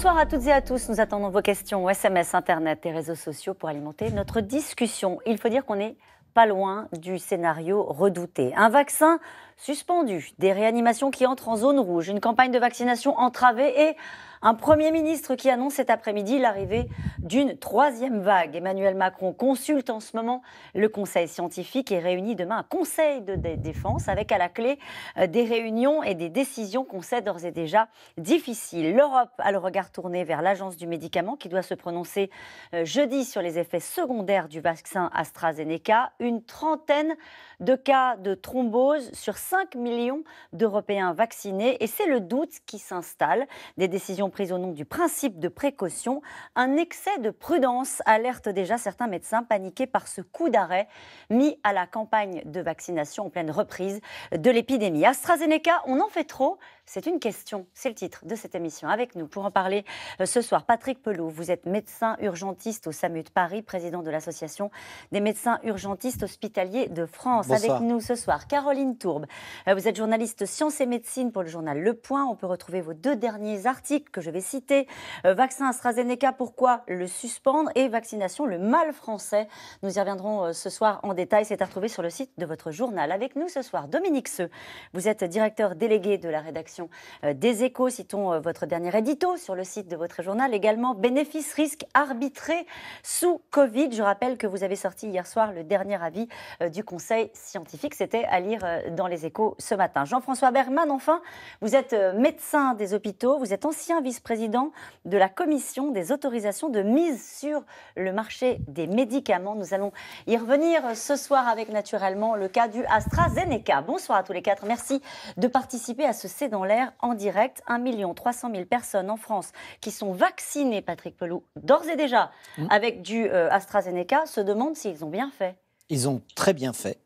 Bonsoir à toutes et à tous. Nous attendons vos questions SMS, Internet et réseaux sociaux pour alimenter notre discussion. Il faut dire qu'on n'est pas loin du scénario redouté. Un vaccin suspendu, des réanimations qui entrent en zone rouge, une campagne de vaccination entravée et un Premier ministre qui annonce cet après-midi l'arrivée d'une troisième vague. Emmanuel Macron consulte en ce moment le Conseil scientifique et réunit demain un Conseil de défense avec à la clé euh, des réunions et des décisions qu'on sait d'ores et déjà difficiles. L'Europe a le regard tourné vers l'Agence du médicament qui doit se prononcer euh, jeudi sur les effets secondaires du vaccin AstraZeneca. Une trentaine de cas de thrombose sur 5 millions d'Européens vaccinés et c'est le doute qui s'installe. Des décisions prise au nom du principe de précaution. Un excès de prudence alerte déjà certains médecins paniqués par ce coup d'arrêt mis à la campagne de vaccination en pleine reprise de l'épidémie. AstraZeneca, on en fait trop C'est une question, c'est le titre de cette émission. Avec nous pour en parler euh, ce soir, Patrick Pelot, vous êtes médecin urgentiste au SAMU de Paris, président de l'association des médecins urgentistes hospitaliers de France. Avec nous ce soir, Caroline Tourbe, euh, vous êtes journaliste sciences et médecine pour le journal Le Point. On peut retrouver vos deux derniers articles que je vais citer. Euh, vaccin AstraZeneca, pourquoi le suspendre Et vaccination, le mal français. Nous y reviendrons euh, ce soir en détail. C'est à retrouver sur le site de votre journal. Avec nous ce soir, Dominique Seux. Vous êtes directeur délégué de la rédaction euh, des Échos. Citons votre dernier édito sur le site de votre journal. Également, bénéfice-risque arbitré sous Covid. Je rappelle que vous avez sorti hier soir le dernier avis du Conseil scientifique. C'était à lire dans les Échos ce matin. Jean-François Berman, enfin, vous êtes médecin des hôpitaux. Vous êtes ancien vice-président de la commission des autorisations de mise sur le marché des médicaments. Nous allons y revenir ce soir avec naturellement le cas du AstraZeneca. Bonsoir à tous les quatre. Merci de participer à ce C'est dans l'air en direct. 1 300 000 personnes en France qui sont vaccinées, Patrick Pelou, d'ores et déjà mmh. avec du euh, AstraZeneca, se demandent s'ils ont bien fait. Ils ont très bien fait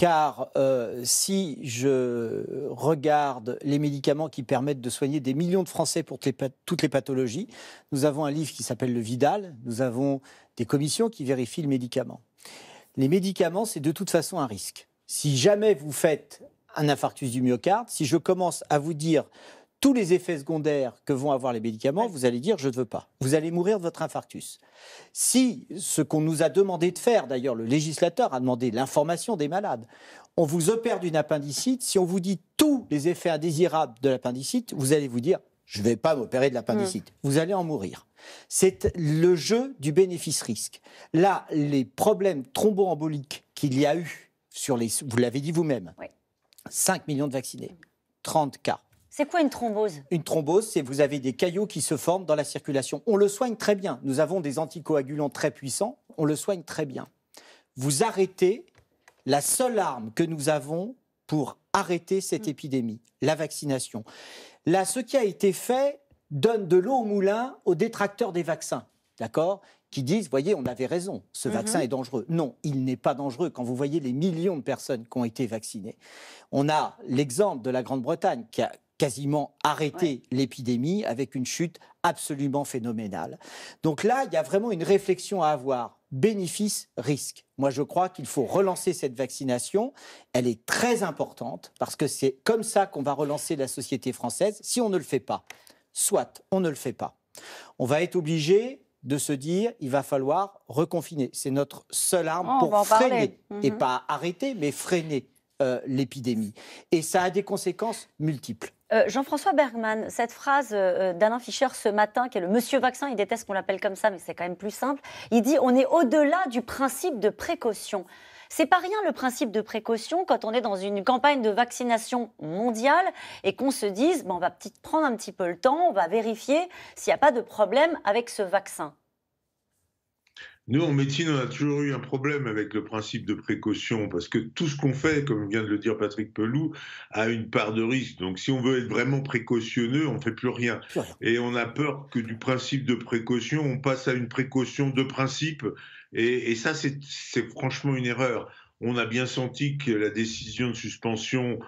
car euh, si je regarde les médicaments qui permettent de soigner des millions de Français pour toutes les pathologies, nous avons un livre qui s'appelle le Vidal, nous avons des commissions qui vérifient le médicament. Les médicaments, c'est de toute façon un risque. Si jamais vous faites un infarctus du myocarde, si je commence à vous dire tous les effets secondaires que vont avoir les médicaments, vous allez dire je ne veux pas. Vous allez mourir de votre infarctus. Si ce qu'on nous a demandé de faire, d'ailleurs le législateur a demandé l'information des malades, on vous opère d'une appendicite, si on vous dit tous les effets indésirables de l'appendicite, vous allez vous dire je ne vais pas m'opérer de l'appendicite. Vous allez en mourir. C'est le jeu du bénéfice-risque. Là, les problèmes thromboemboliques qu'il y a eu sur les, vous l'avez dit vous-même, oui. 5 millions de vaccinés, 30 cas c'est quoi une thrombose Une thrombose, c'est vous avez des caillots qui se forment dans la circulation. On le soigne très bien. Nous avons des anticoagulants très puissants. On le soigne très bien. Vous arrêtez la seule arme que nous avons pour arrêter cette mm. épidémie, la vaccination. Là, ce qui a été fait donne de l'eau au moulin aux détracteurs des vaccins, d'accord Qui disent, voyez, on avait raison, ce mm-hmm. vaccin est dangereux. Non, il n'est pas dangereux quand vous voyez les millions de personnes qui ont été vaccinées. On a l'exemple de la Grande-Bretagne qui a quasiment arrêté l'épidémie avec une chute absolument phénoménale. Donc là, il y a vraiment une réflexion à avoir bénéfice-risque. Moi, je crois qu'il faut relancer cette vaccination. Elle est très importante parce que c'est comme ça qu'on va relancer la société française si on ne le fait pas. Soit on ne le fait pas. On va être obligé de se dire il va falloir reconfiner. C'est notre seule arme oh, pour freiner, et mhm. pas arrêter, mais freiner euh, l'épidémie. Et ça a des conséquences multiples. Euh, Jean-François Bergman, cette phrase euh, euh, d'Alain Fischer ce matin, qui est le monsieur vaccin, il déteste qu'on l'appelle comme ça, mais c'est quand même plus simple, il dit on est au-delà du principe de précaution. C'est pas rien le principe de précaution quand on est dans une campagne de vaccination mondiale et qu'on se dise bon, on va prendre un petit peu le temps, on va vérifier s'il n'y a pas de problème avec ce vaccin. Nous, en médecine, on a toujours eu un problème avec le principe de précaution, parce que tout ce qu'on fait, comme vient de le dire Patrick Peloux, a une part de risque. Donc, si on veut être vraiment précautionneux, on ne fait plus rien. Et on a peur que du principe de précaution, on passe à une précaution de principe. Et, et ça, c'est franchement une erreur. On a bien senti que la décision de suspension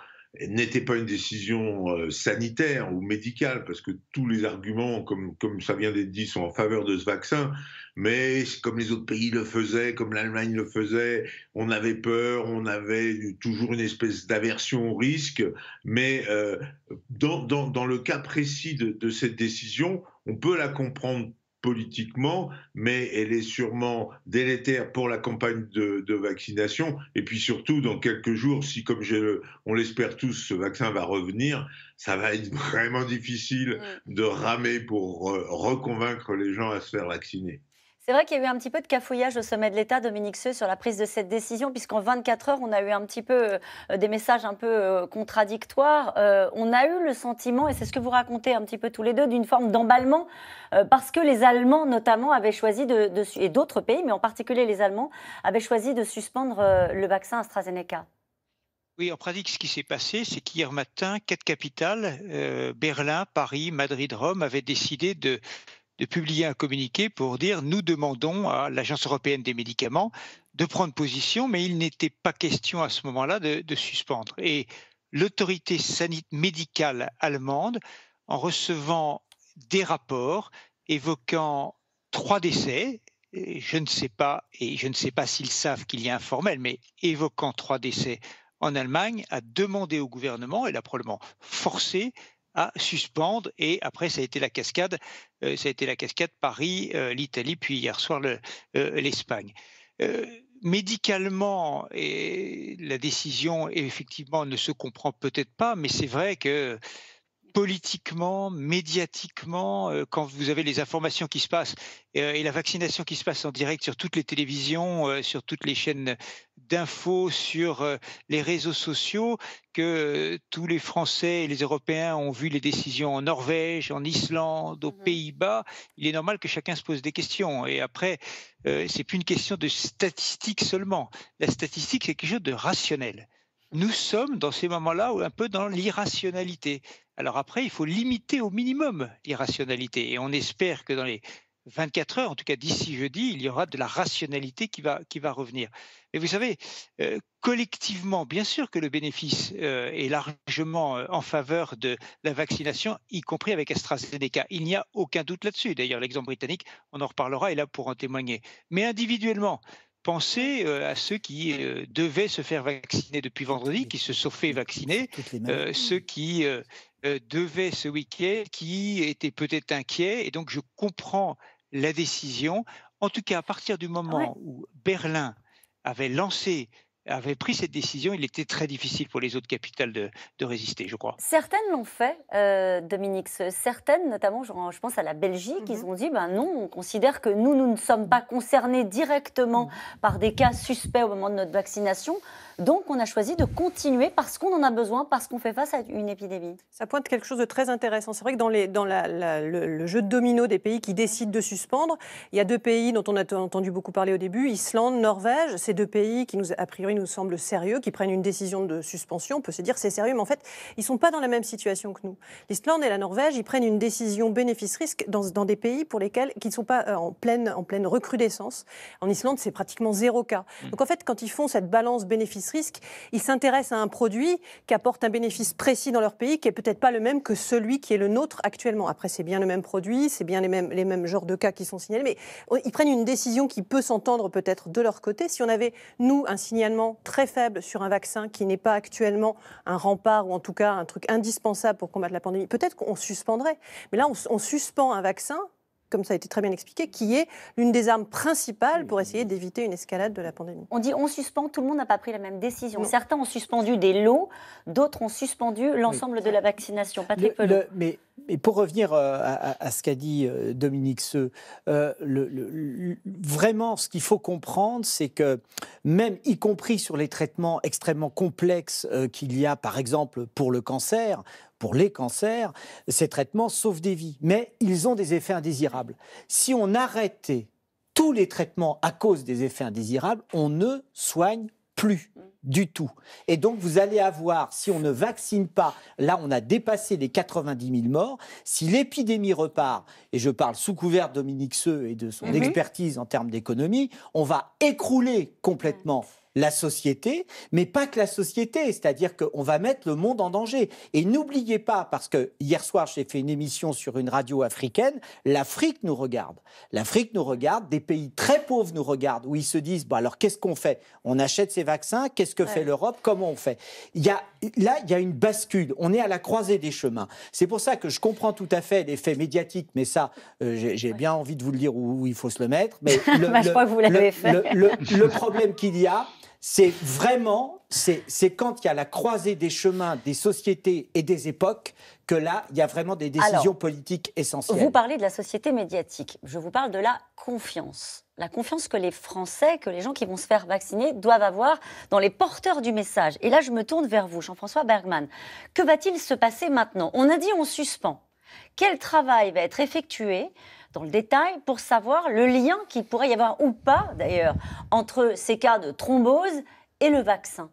n'était pas une décision euh, sanitaire ou médicale, parce que tous les arguments, comme, comme ça vient d'être dit, sont en faveur de ce vaccin, mais comme les autres pays le faisaient, comme l'Allemagne le faisait, on avait peur, on avait toujours une espèce d'aversion au risque, mais euh, dans, le cas précis de cette décision, on peut la comprendre politiquement, mais elle est sûrement délétère pour la campagne de, vaccination. Et puis surtout, dans quelques jours, si, comme on l'espère tous, ce vaccin va revenir, ça va être vraiment difficile mm. de ramer pour euh, reconvaincre les gens à se faire vacciner. C'est vrai qu'il y a eu un petit peu de cafouillage au sommet de l'État, Dominique Seux, sur la prise de cette décision, puisqu'en 24 heures, on a eu un petit peu euh, des messages un peu euh, contradictoires. Euh, on a eu le sentiment, et c'est ce que vous racontez un petit peu tous les deux, d'une forme d'emballement, parce que les Allemands, notamment, avaient choisi de, et d'autres pays, mais en particulier les Allemands, avaient choisi de suspendre le vaccin AstraZeneca. Oui, en pratique, ce qui s'est passé, c'est qu'hier matin, quatre capitales, Berlin, Paris, Madrid, Rome, avaient décidé de, de publier un communiqué pour dire nous demandons à l'Agence européenne des médicaments de prendre position, mais il n'était pas question à ce moment-là de, suspendre. Et l'autorité sanitaire médicale allemande, en recevant des rapports évoquant trois décès, je ne sais pas, et je ne sais pas s'ils savent qu'il y a un formel, mais évoquant trois décès en Allemagne, a demandé au gouvernement, et l'a probablement forcé, à suspendre. Et après, ça a été la cascade. Euh, ça a été la cascade Paris, euh, l'Italie, puis hier soir euh, l'Espagne. médicalement, et la décision effectivement ne se comprend peut-être pas, mais c'est vrai que politiquement, médiatiquement, euh, quand vous avez les informations qui se passent euh, et la vaccination qui se passe en direct sur toutes les télévisions, euh, sur toutes les chaînes d'infos, sur les réseaux sociaux, que tous les Français et les Européens ont vu les décisions en Norvège, en Islande, aux mmh Pays-Bas, il est normal que chacun se pose des questions. Et après, c'est plus une question de statistiques seulement. La statistique, c'est quelque chose de rationnel nous sommes dans ces moments-là un peu dans l'irrationalité. Alors après, il faut limiter au minimum l'irrationalité. Et on espère que dans les 24 heures, en tout cas d'ici jeudi, il y aura de la rationalité qui va, qui va revenir. Mais vous savez, euh, collectivement, bien sûr que le bénéfice euh, est largement euh, en faveur de la vaccination, y compris avec AstraZeneca. Il n'y a aucun doute là-dessus. D'ailleurs, l'exemple britannique, on en reparlera, est là pour en témoigner. Mais individuellement, Penser euh, à ceux qui euh, devaient se faire vacciner depuis vendredi, qui se sont fait vacciner, euh, ceux qui devaient ce week-end, qui étaient peut-être inquiets. Et donc, je comprends la décision. En tout cas, à partir du moment où Berlin avait lancé avait pris cette décision, il était très difficile pour les autres capitales de, résister, je crois. Certaines l'ont fait, euh, Dominique. Certaines, notamment, je pense à la Belgique, ils mhm. ont dit ben non, on considère que nous, nous ne sommes pas concernés directement mhm. par des cas suspects au moment de notre vaccination. Donc, on a choisi de continuer parce qu'on en a besoin, parce qu'on fait face à une épidémie. Ça pointe quelque chose de très intéressant. C'est vrai que dans, dans le, le, jeu de domino des pays qui décident de suspendre, il y a deux pays dont on a entendu beaucoup parler au début Islande, Norvège. Ces deux pays qui nous, a priori, nous semblent sérieux, qui prennent une décision de suspension, on peut se dire c'est sérieux, mais en fait, ils ne sont pas dans la même situation que nous. L'Islande et la Norvège, ils prennent une décision bénéfice-risque dans, des pays pour lesquels qui ne sont pas euh, en, pleine, en pleine recrudescence. En Islande, c'est pratiquement zéro cas. Hmm. Donc en fait, quand ils font cette balance bénéfice-risque, ils s'intéressent à un produit qui apporte un bénéfice précis dans leur pays, qui est peut-être pas le même que celui qui est le nôtre actuellement. Après, c'est bien le même produit, c'est bien les mêmes, les mêmes genres de cas qui sont signalés, mais oh, ils prennent une décision qui peut s'entendre peut-être de leur côté. Si on avait, nous, un signalement très faible sur un vaccin qui n'est pas actuellement un rempart ou en tout cas un truc indispensable pour combattre la pandémie, peut-être qu'on suspendrait. Mais là, on suspend un vaccin comme ça a été très bien expliqué, qui est l'une des armes principales pour mmh. essayer d'éviter une escalade de la pandémie. On dit on suspend, tout le monde n'a pas pris la même décision. Certains ont suspendu des lots, d'autres ont suspendu l'ensemble de la vaccination. Patrick mais pour revenir euh, à, ce qu'a dit euh, Dominique Seux, euh, le, vraiment ce qu'il faut comprendre, c'est que même y compris sur les traitements extrêmement complexes qu'il y a, par exemple, pour le cancer, pour les cancers, ces traitements sauvent des vies, mais ils ont des effets indésirables. Si on arrêtait tous les traitements à cause des effets indésirables, on ne soigne plus du tout. Et donc, vous allez avoir, si on ne vaccine pas, là, on a dépassé les 90 000 morts. Si l'épidémie repart, et je parle sous couvert de Dominique Seux et de son mhm. expertise en termes d'économie, on va écrouler complètement la société, mais pas que la société, c'est-à-dire qu'on va mettre le monde en danger. Et n'oubliez pas, parce que hier soir j'ai fait une émission sur une radio africaine, l'Afrique nous regarde. L'Afrique nous regarde, des pays très pauvres nous regardent, où ils se disent, bon alors qu'est-ce qu'on fait On achète ces vaccins, qu'est-ce que fait l'Europe Comment on fait il y a, Là, il y a une bascule, on est à la croisée des chemins. C'est pour ça que je comprends tout à fait l'effet médiatique, mais ça, euh, j'ai bien envie de vous le dire où, il faut se le mettre. Mais je vous l'avez fait. le problème qu'il y a, c'est vraiment, c'est quand il y a la croisée des chemins, des sociétés et des époques que là, il y a vraiment des décisions politiques essentielles. Vous parlez de la société médiatique. Je vous parle de la confiance. La confiance que les Français, que les gens qui vont se faire vacciner doivent avoir dans les porteurs du message. Et là, je me tourne vers vous, Jean-François Bergman. Que va-t-il se passer maintenant On a dit on suspend. Quel travail va être effectué dans le détail pour savoir le lien qu'il pourrait y avoir ou pas d'ailleurs entre ces cas de thrombose et le vaccin.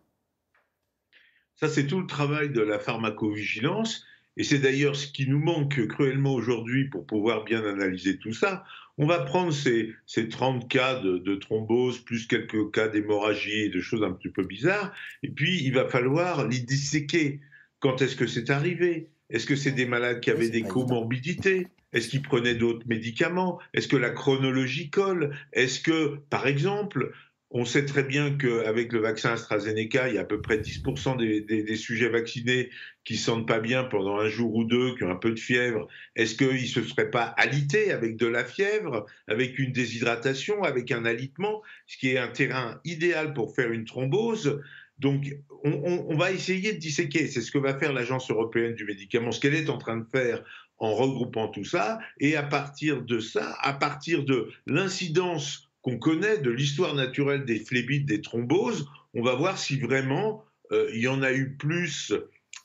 Ça, c'est tout le travail de la pharmacovigilance. Et c'est d'ailleurs ce qui nous manque cruellement aujourd'hui pour pouvoir bien analyser tout ça. On va prendre ces, ces 30 cas de, de, thrombose, plus quelques cas d'hémorragie et de choses un petit peu bizarres, et puis il va falloir les disséquer. Quand est-ce que c'est arrivé est-ce que c'est des malades qui avaient des comorbidités Est-ce qu'ils prenaient d'autres médicaments Est-ce que la chronologie colle Est-ce que, par exemple, on sait très bien qu'avec le vaccin AstraZeneca, il y a à peu près 10% des, sujets vaccinés qui ne sentent pas bien pendant un jour ou deux, qui ont un peu de fièvre. Est-ce qu'ils ne se seraient pas alités avec de la fièvre, avec une déshydratation, avec un alitement, ce qui est un terrain idéal pour faire une thrombose donc, on, va essayer de disséquer. C'est ce que va faire l'Agence européenne du médicament, ce qu'elle est en train de faire en regroupant tout ça. Et à partir de ça, à partir de l'incidence qu'on connaît de l'histoire naturelle des phlébites, des thromboses, on va voir si vraiment euh, il y en a eu plus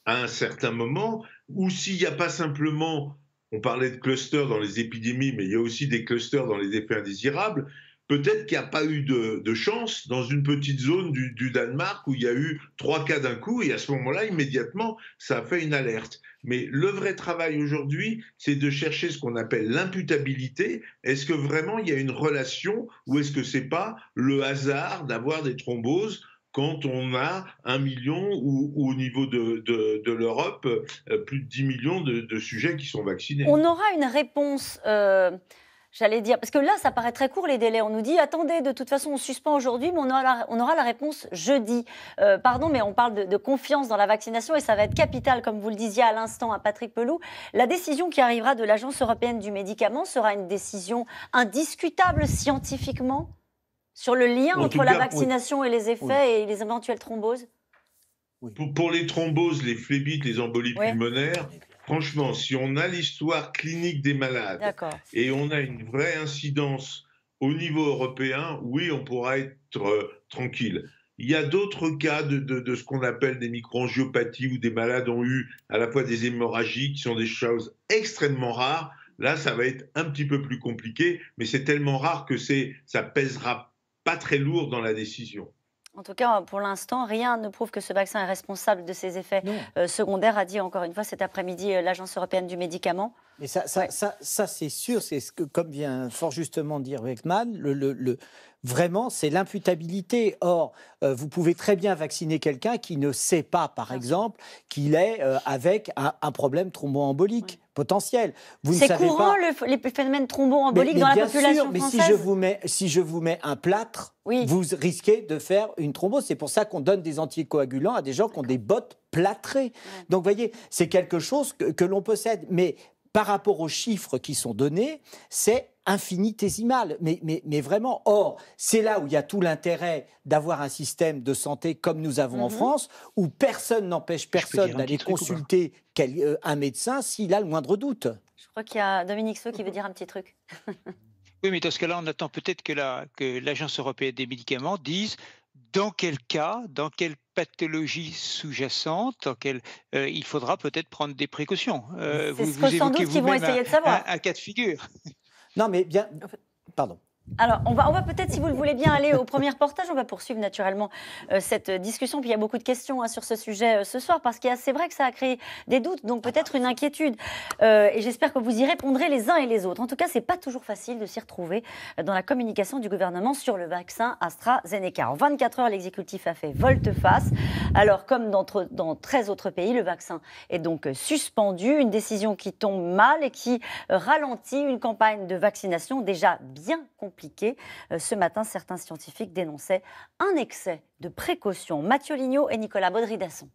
à un certain moment, ou s'il n'y a pas simplement on parlait de clusters dans les épidémies, mais il y a aussi des clusters dans les effets indésirables peut-être qu'il n'y a pas eu de, chance dans une petite zone du, Danemark où il y a eu trois cas d'un coup, et à ce moment-là, immédiatement, ça a fait une alerte. Mais le vrai travail aujourd'hui, c'est de chercher ce qu'on appelle l'imputabilité. Est-ce que vraiment il y a une relation ou est-ce que c'est pas le hasard d'avoir des thromboses quand on a un million ou, au niveau de, l'Europe, euh, plus de 10 millions de, sujets qui sont vaccinés. On aura une réponse euh, j'allais dire. Parce que là, ça paraît très court les délais. On nous dit, attendez, de toute façon, on suspend aujourd'hui, mais on aura, la, réponse jeudi. Euh, pardon, mais on parle de, confiance dans la vaccination et ça va être capital, comme vous le disiez à l'instant à Patrick Pelou. La décision qui arrivera de l'Agence européenne du médicament sera une décision indiscutable scientifiquement sur le lien entre la vaccination et les effets et les éventuelles thromboses. Pour, les thromboses, les phlébites, les embolies pulmonaires, Franchement, si on a l'histoire clinique des malades et on a une vraie incidence au niveau européen, oui, on pourra être euh, tranquille. Il y a d'autres cas de, ce qu'on appelle des microangiopathies où des malades ont eu à la fois des hémorragies qui sont des choses extrêmement rares. Là, ça va être un petit peu plus compliqué, mais c'est tellement rare que c'est, ça pèsera pas très lourd dans la décision. En tout cas, pour l'instant, rien ne prouve que ce vaccin est responsable de ses effets euh, secondaires, a dit encore une fois cet après-midi euh, l'Agence européenne du médicament. Mais ça, ça, c'est sûr, c'est ce que, comme vient fort justement dire Beckman, vraiment, c'est l'imputabilité. Or, euh, vous pouvez très bien vacciner quelqu'un qui ne sait pas, par exemple, qu'il est avec un, problème thromboembolique potentiel. C'est courant le, les phénomènes thromboemboliques dans la population mais française. Mais si je vous mets, si je vous mets un plâtre, vous risquez de faire une thrombose. C'est pour ça qu'on donne des anticoagulants à des gens qui ont des bottes plâtrées. Donc, voyez, c'est quelque chose que, que l'on possède. Mais par rapport aux chiffres qui sont donnés, c'est infinitésimal, mais, vraiment. Or, c'est là où il y a tout l'intérêt d'avoir un système de santé comme nous avons en mhm. France, où personne n'empêche personne d'aller consulter euh, un médecin s'il a le moindre doute. Je crois qu'il y a Dominique Sceaux qui veut dire un petit truc. oui, mais dans ce cas-là, on attend peut-être que l'Agence la, que européenne des médicaments dise dans quel cas, dans quelle pathologie sous-jacente, dans euh, il faudra peut-être prendre des précautions. Euh, C'est que sans doute qu'ils vont essayer de savoir. un, cas de figure. Non, mais bien. Pardon. Alors, on va, peut-être, si vous le voulez bien, aller au premier portage On va poursuivre naturellement euh, cette discussion. Puis il y a beaucoup de questions hein, sur ce sujet euh, ce soir, parce que c'est vrai que ça a créé des doutes, donc peut-être une inquiétude. Euh, et j'espère que vous y répondrez les uns et les autres. En tout cas, ce n'est pas toujours facile de s'y retrouver dans la communication du gouvernement sur le vaccin AstraZeneca. En 24 heures, l'exécutif a fait volte-face. Alors, comme dans, dans 13 autres pays, le vaccin est donc suspendu. Une décision qui tombe mal et qui ralentit une campagne de vaccination déjà bien compliquée euh, ce matin, certains scientifiques dénonçaient un excès de précaution. Mathieu Lignot et Nicolas Baudry-Dasson.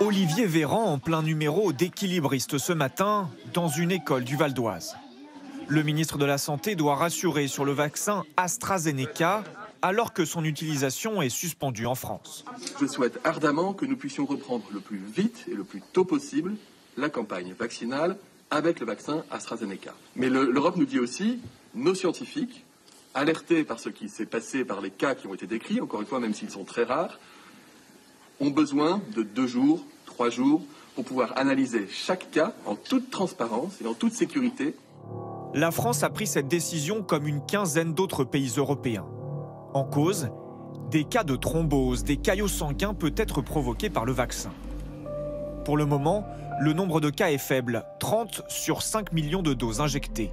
Olivier Véran en plein numéro d'équilibriste ce matin dans une école du Val d'Oise. Le ministre de la Santé doit rassurer sur le vaccin AstraZeneca alors que son utilisation est suspendue en France. Je souhaite ardemment que nous puissions reprendre le plus vite et le plus tôt possible la campagne vaccinale avec le vaccin AstraZeneca. Mais l'Europe nous dit aussi, nos scientifiques, alertés par ce qui s'est passé, par les cas qui ont été décrits, encore une fois, même s'ils sont très rares, ont besoin de deux jours, trois jours, pour pouvoir analyser chaque cas en toute transparence et en toute sécurité. La France a pris cette décision comme une quinzaine d'autres pays européens. En cause, des cas de thrombose, des caillots sanguins peut être provoqués par le vaccin. Pour le moment, le nombre de cas est faible, 30 sur 5 millions de doses injectées.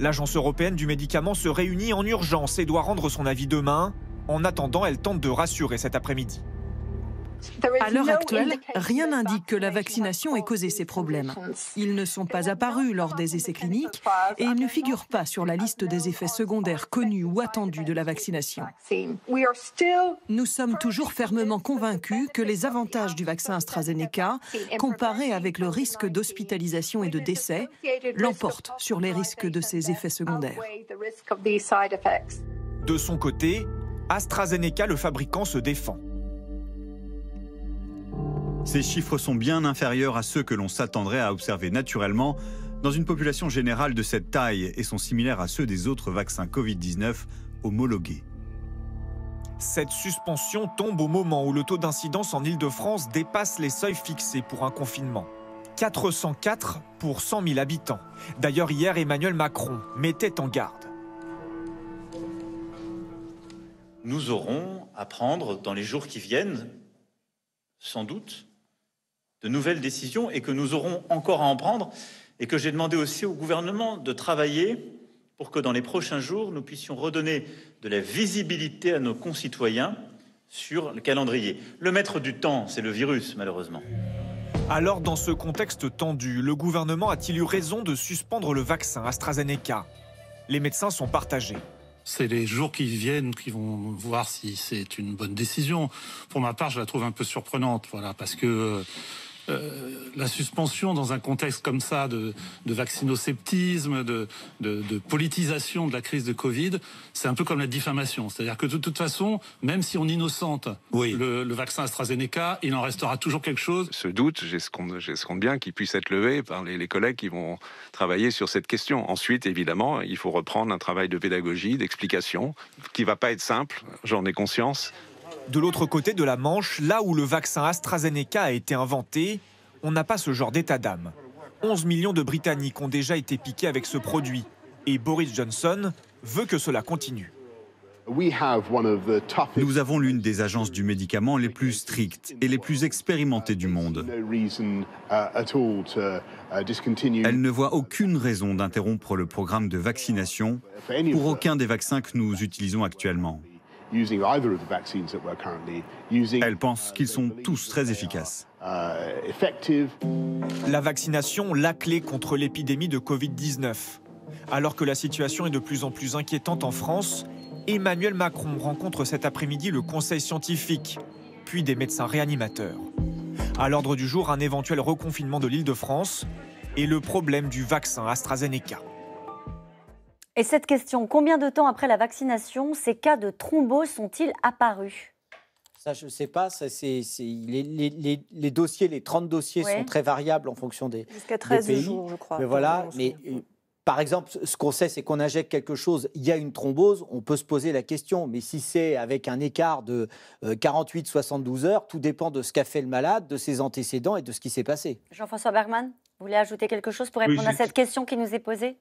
L'Agence européenne du médicament se réunit en urgence et doit rendre son avis demain. En attendant, elle tente de rassurer cet après-midi. À l'heure actuelle, rien n'indique que la vaccination ait causé ces problèmes. Ils ne sont pas apparus lors des essais cliniques et ne figurent pas sur la liste des effets secondaires connus ou attendus de la vaccination. Nous sommes toujours fermement convaincus que les avantages du vaccin AstraZeneca, comparés avec le risque d'hospitalisation et de décès, l'emportent sur les risques de ces effets secondaires. De son côté, AstraZeneca, le fabricant, se défend. Ces chiffres sont bien inférieurs à ceux que l'on s'attendrait à observer naturellement dans une population générale de cette taille et sont similaires à ceux des autres vaccins Covid-19 homologués. Cette suspension tombe au moment où le taux d'incidence en ile de france dépasse les seuils fixés pour un confinement. 404 pour 100 000 habitants. D'ailleurs, hier, Emmanuel Macron mettait en garde. Nous aurons à prendre dans les jours qui viennent, sans doute, de nouvelles décisions et que nous aurons encore à en prendre et que j'ai demandé aussi au gouvernement de travailler pour que dans les prochains jours, nous puissions redonner de la visibilité à nos concitoyens sur le calendrier. Le maître du temps, c'est le virus, malheureusement. Alors, dans ce contexte tendu, le gouvernement a-t-il eu raison de suspendre le vaccin AstraZeneca Les médecins sont partagés. C'est les jours qui viennent qui vont voir si c'est une bonne décision. Pour ma part, je la trouve un peu surprenante, voilà, parce que euh, euh, la suspension dans un contexte comme ça de, de vaccinosceptisme, de, politisation de la crise de Covid, c'est un peu comme la diffamation. C'est-à-dire que de, toute façon, même si on innocente le, vaccin AstraZeneca, il en restera toujours quelque chose. Ce doute, j'escompte bien qu'il puisse être levé par les, collègues qui vont travailler sur cette question. Ensuite, évidemment, il faut reprendre un travail de pédagogie, d'explication, qui va pas être simple, j'en ai conscience. De l'autre côté de la Manche, là où le vaccin AstraZeneca a été inventé, on n'a pas ce genre d'état d'âme. 11 millions de Britanniques ont déjà été piqués avec ce produit et Boris Johnson veut que cela continue. Nous avons l'une des agences du médicament les plus strictes et les plus expérimentées du monde. Uh, uh, Elle ne voit aucune raison d'interrompre le programme de vaccination pour aucun des vaccins que nous utilisons actuellement. Elles pensent qu'ils sont tous très efficaces. Uh, la vaccination, la clé contre l'épidémie de Covid-19. Alors que la situation est de plus en plus inquiétante en France, Emmanuel Macron rencontre cet après-midi le conseil scientifique, puis des médecins réanimateurs. À l'ordre du jour, un éventuel reconfinement de l'île de France et le problème du vaccin AstraZeneca. Et cette question, combien de temps après la vaccination ces cas de thrombose sont-ils apparus ça, je ne sais pas. Ça, les, dossiers, les 30 dossiers sont très variables en fonction des, Jusqu'à 13 jours, je crois. Mais voilà, mais euh, par exemple, ce qu'on sait, c'est qu'on injecte quelque chose, il y a une thrombose, on peut se poser la question. Mais si c'est avec un écart de 48-72 euh, heures, tout dépend de ce qu'a fait le malade, de ses antécédents et de ce qui s'est passé. Jean-François Bergman, vous voulez ajouter quelque chose pour répondre à cette question qui nous est posée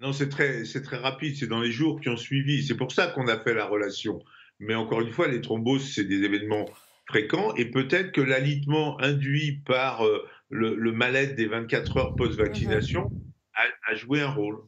non, c'est très, très rapide, c'est dans les jours qui ont suivi. C'est pour ça qu'on a fait la relation. Mais encore une fois, les thromboses, c'est des événements fréquents et peut-être que l'alitement induit par euh, le, le être des 24 heures post-vaccination mhm. a, joué un rôle.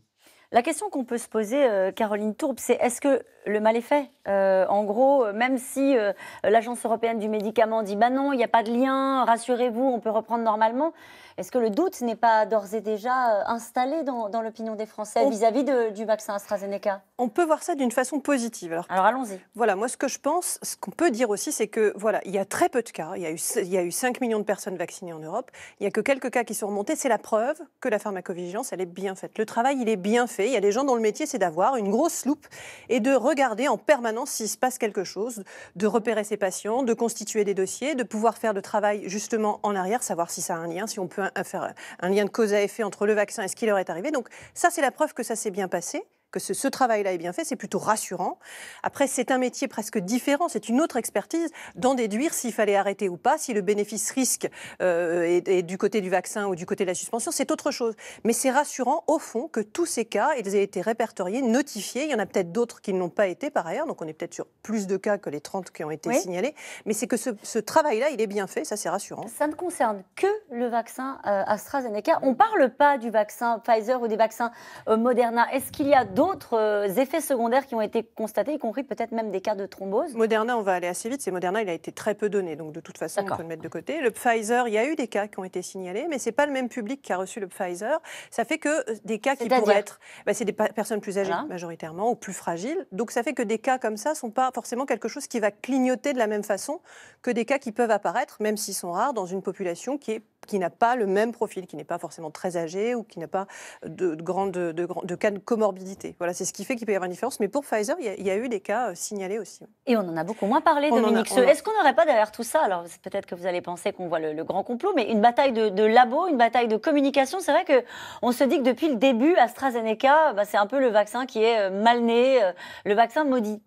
La question qu'on peut se poser, euh, Caroline Tourbe, c'est est-ce que le mal est fait. Euh, en gros, même si euh, l'Agence européenne du médicament dit bah non, il n'y a pas de lien, rassurez-vous, on peut reprendre normalement, est-ce que le doute n'est pas d'ores et déjà euh, installé dans, l'opinion des Français vis-à-vis du vaccin AstraZeneca On peut voir ça d'une façon positive. Alors, allons-y. Voilà, moi ce que je pense, ce qu'on peut dire aussi, c'est que voilà, il y a très peu de cas. Il y, a eu, il y eu 5 millions de personnes vaccinées en Europe. Il n'y a que quelques cas qui sont remontés. C'est la preuve que la pharmacovigilance, elle est bien faite. Le travail, il est bien fait. Il y a des gens dont le métier, c'est d'avoir une grosse loupe et de regarder regarder en permanence s'il se passe quelque chose, de repérer ses patients, de constituer des dossiers, de pouvoir faire le travail justement en arrière, savoir si ça a un lien, si on peut euh, faire un lien de cause à effet entre le vaccin et ce qui leur est arrivé. Donc ça, c'est la preuve que ça s'est bien passé que ce, travail-là est bien fait, c'est plutôt rassurant. Après, c'est un métier presque différent, c'est une autre expertise d'en déduire s'il fallait arrêter ou pas, si le bénéfice-risque euh, est, du côté du vaccin ou du côté de la suspension, c'est autre chose. Mais c'est rassurant au fond que tous ces cas, ils aient été répertoriés, notifiés. Il y en a peut-être d'autres qui n'ont pas été par ailleurs, donc on est peut-être sur plus de cas que les 30 qui ont été signalés. Mais c'est que ce, travail-là, il est bien fait, ça c'est rassurant. Ça ne concerne que le vaccin euh, AstraZeneca. On ne parle pas du vaccin Pfizer ou des vaccins euh, Moderna. Est-ce qu'il y a d'autres euh, effets secondaires qui ont été constatés, y compris peut-être même des cas de thrombose Moderna, on va aller assez vite. C'est Moderna, il a été très peu donné, donc de toute façon, on peut le mettre de côté. Le Pfizer, il y a eu des cas qui ont été signalés, mais ce n'est pas le même public qui a reçu le Pfizer. Ça fait que euh, des cas qui pourraient être, bah, c'est des personnes plus âgées majoritairement ou plus fragiles. Donc ça fait que des cas comme ça ne sont pas forcément quelque chose qui va clignoter de la même façon que des cas qui peuvent apparaître, même s'ils sont rares, dans une population qui est qui n'a pas le même profil, qui n'est pas forcément très âgé ou qui n'a pas de, grande, de, de, cas de comorbidité. Voilà, c'est ce qui fait qu'il peut y avoir une différence. Mais pour Pfizer, il y, a, eu des cas euh, signalés aussi. Et on en a beaucoup moins parlé, on Dominique Est-ce qu'on n'aurait pas derrière tout ça Alors peut-être que vous allez penser qu'on voit le, grand complot, mais une bataille de, labos, labo, une bataille de communication. C'est vrai que on se dit que depuis le début, AstraZeneca, bah, c'est un peu le vaccin qui est euh, mal né, euh, le vaccin maudit.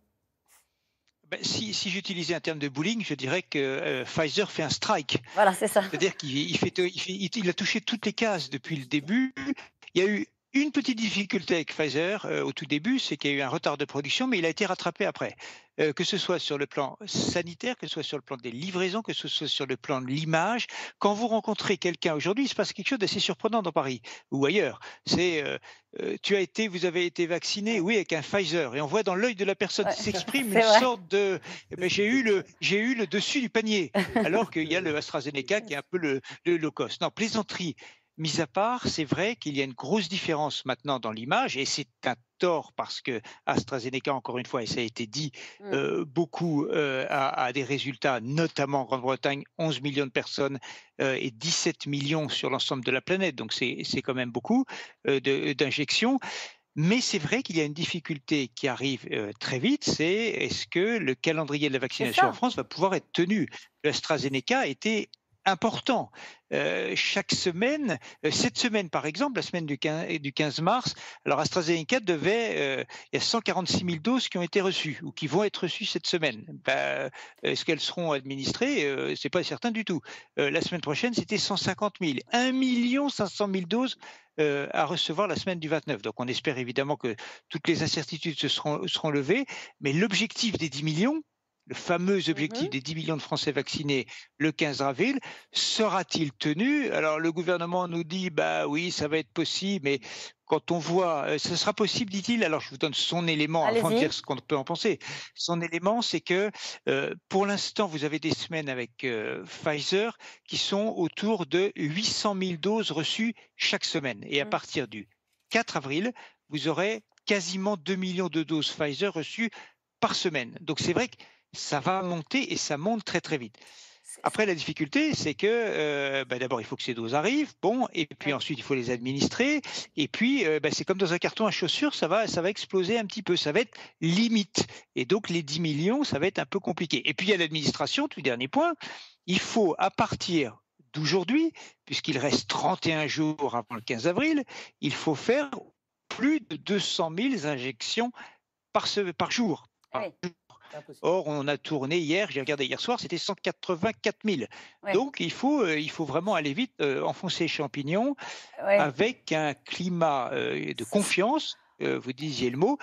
Ben, si, j'utilisais un terme de bullying, je dirais que euh, Pfizer fait un strike. Voilà, c'est ça. C'est-à-dire qu'il il, a touché toutes les cases depuis le début. Il y a eu une petite difficulté avec Pfizer euh, au tout début, c'est qu'il y a eu un retard de production, mais il a été rattrapé après. Euh, que ce soit sur le plan sanitaire, que ce soit sur le plan des livraisons, que ce soit sur le plan de l'image. Quand vous rencontrez quelqu'un aujourd'hui, il se passe quelque chose d'assez surprenant dans Paris ou ailleurs. C'est euh, tu as été, vous avez été vacciné, oui, avec un Pfizer, et on voit dans l'œil de la personne qui s'exprime une sorte de Mais eh ben, j'ai eu le j'ai eu le dessus du panier, alors qu'il y a le AstraZeneca qui est un peu le, le low cost. Non, plaisanterie. Mis à part, c'est vrai qu'il y a une grosse différence maintenant dans l'image, et c'est un tort parce que AstraZeneca, encore une fois, et ça a été dit, mm. euh, beaucoup euh, à a, des résultats, notamment en Grande-Bretagne, 11 millions de personnes euh, et 17 millions sur l'ensemble de la planète, donc c'est quand même beaucoup d'injections. Mais c'est vrai qu'il y a une difficulté qui arrive très vite, c'est est-ce que le calendrier de la vaccination en France va pouvoir être tenu L'AstraZeneca était important. Euh, chaque semaine, euh, cette semaine par exemple, la semaine du 15, du 15 mars, alors AstraZeneca devait, euh, il y a 146 000 doses qui ont été reçues ou qui vont être reçues cette semaine. Bah, est-ce qu'elles seront administrées Ce C'est pas certain du tout. la semaine prochaine, c'était 150 000. 1 500 000 doses à recevoir la semaine du 29. Donc on espère évidemment que toutes les incertitudes se seront, seront levées, mais l'objectif des 10 millions, le fameux objectif mhm. des 10 millions de Français vaccinés le 15 avril, sera-t-il tenu Alors le gouvernement nous dit, bah oui, ça va être possible, mais quand on voit, euh, ce sera possible, dit-il. Alors, je vous donne son élément avant de dire ce qu'on peut en penser. Son élément, c'est que euh, pour l'instant, vous avez des semaines avec euh, Pfizer qui sont autour de 800 000 doses reçues chaque semaine. Et à mhm. partir du 4 avril, vous aurez quasiment 2 millions de doses Pfizer reçues par semaine. Donc, c'est vrai que ça va monter et ça monte très très vite. Après, la difficulté, c'est que euh, bah, d'abord, il faut que ces doses arrivent, bon, et puis ensuite, il faut les administrer, et puis, euh, bah, c'est comme dans un carton à chaussures, ça va, ça va exploser un petit peu, ça va être limite. Et donc, les 10 millions, ça va être un peu compliqué. Et puis, il y a l'administration, tout dernier point, il faut, à partir d'aujourd'hui, puisqu'il reste 31 jours avant le 15 avril, il faut faire plus de 200 000 injections par, par jour. oui. jour Or, on a tourné hier, j'ai regardé hier soir, c'était 184 000. Donc, il faut, euh, il faut vraiment aller vite, euh, enfoncer les champignons avec un climat euh, de confiance vous disiez le mot,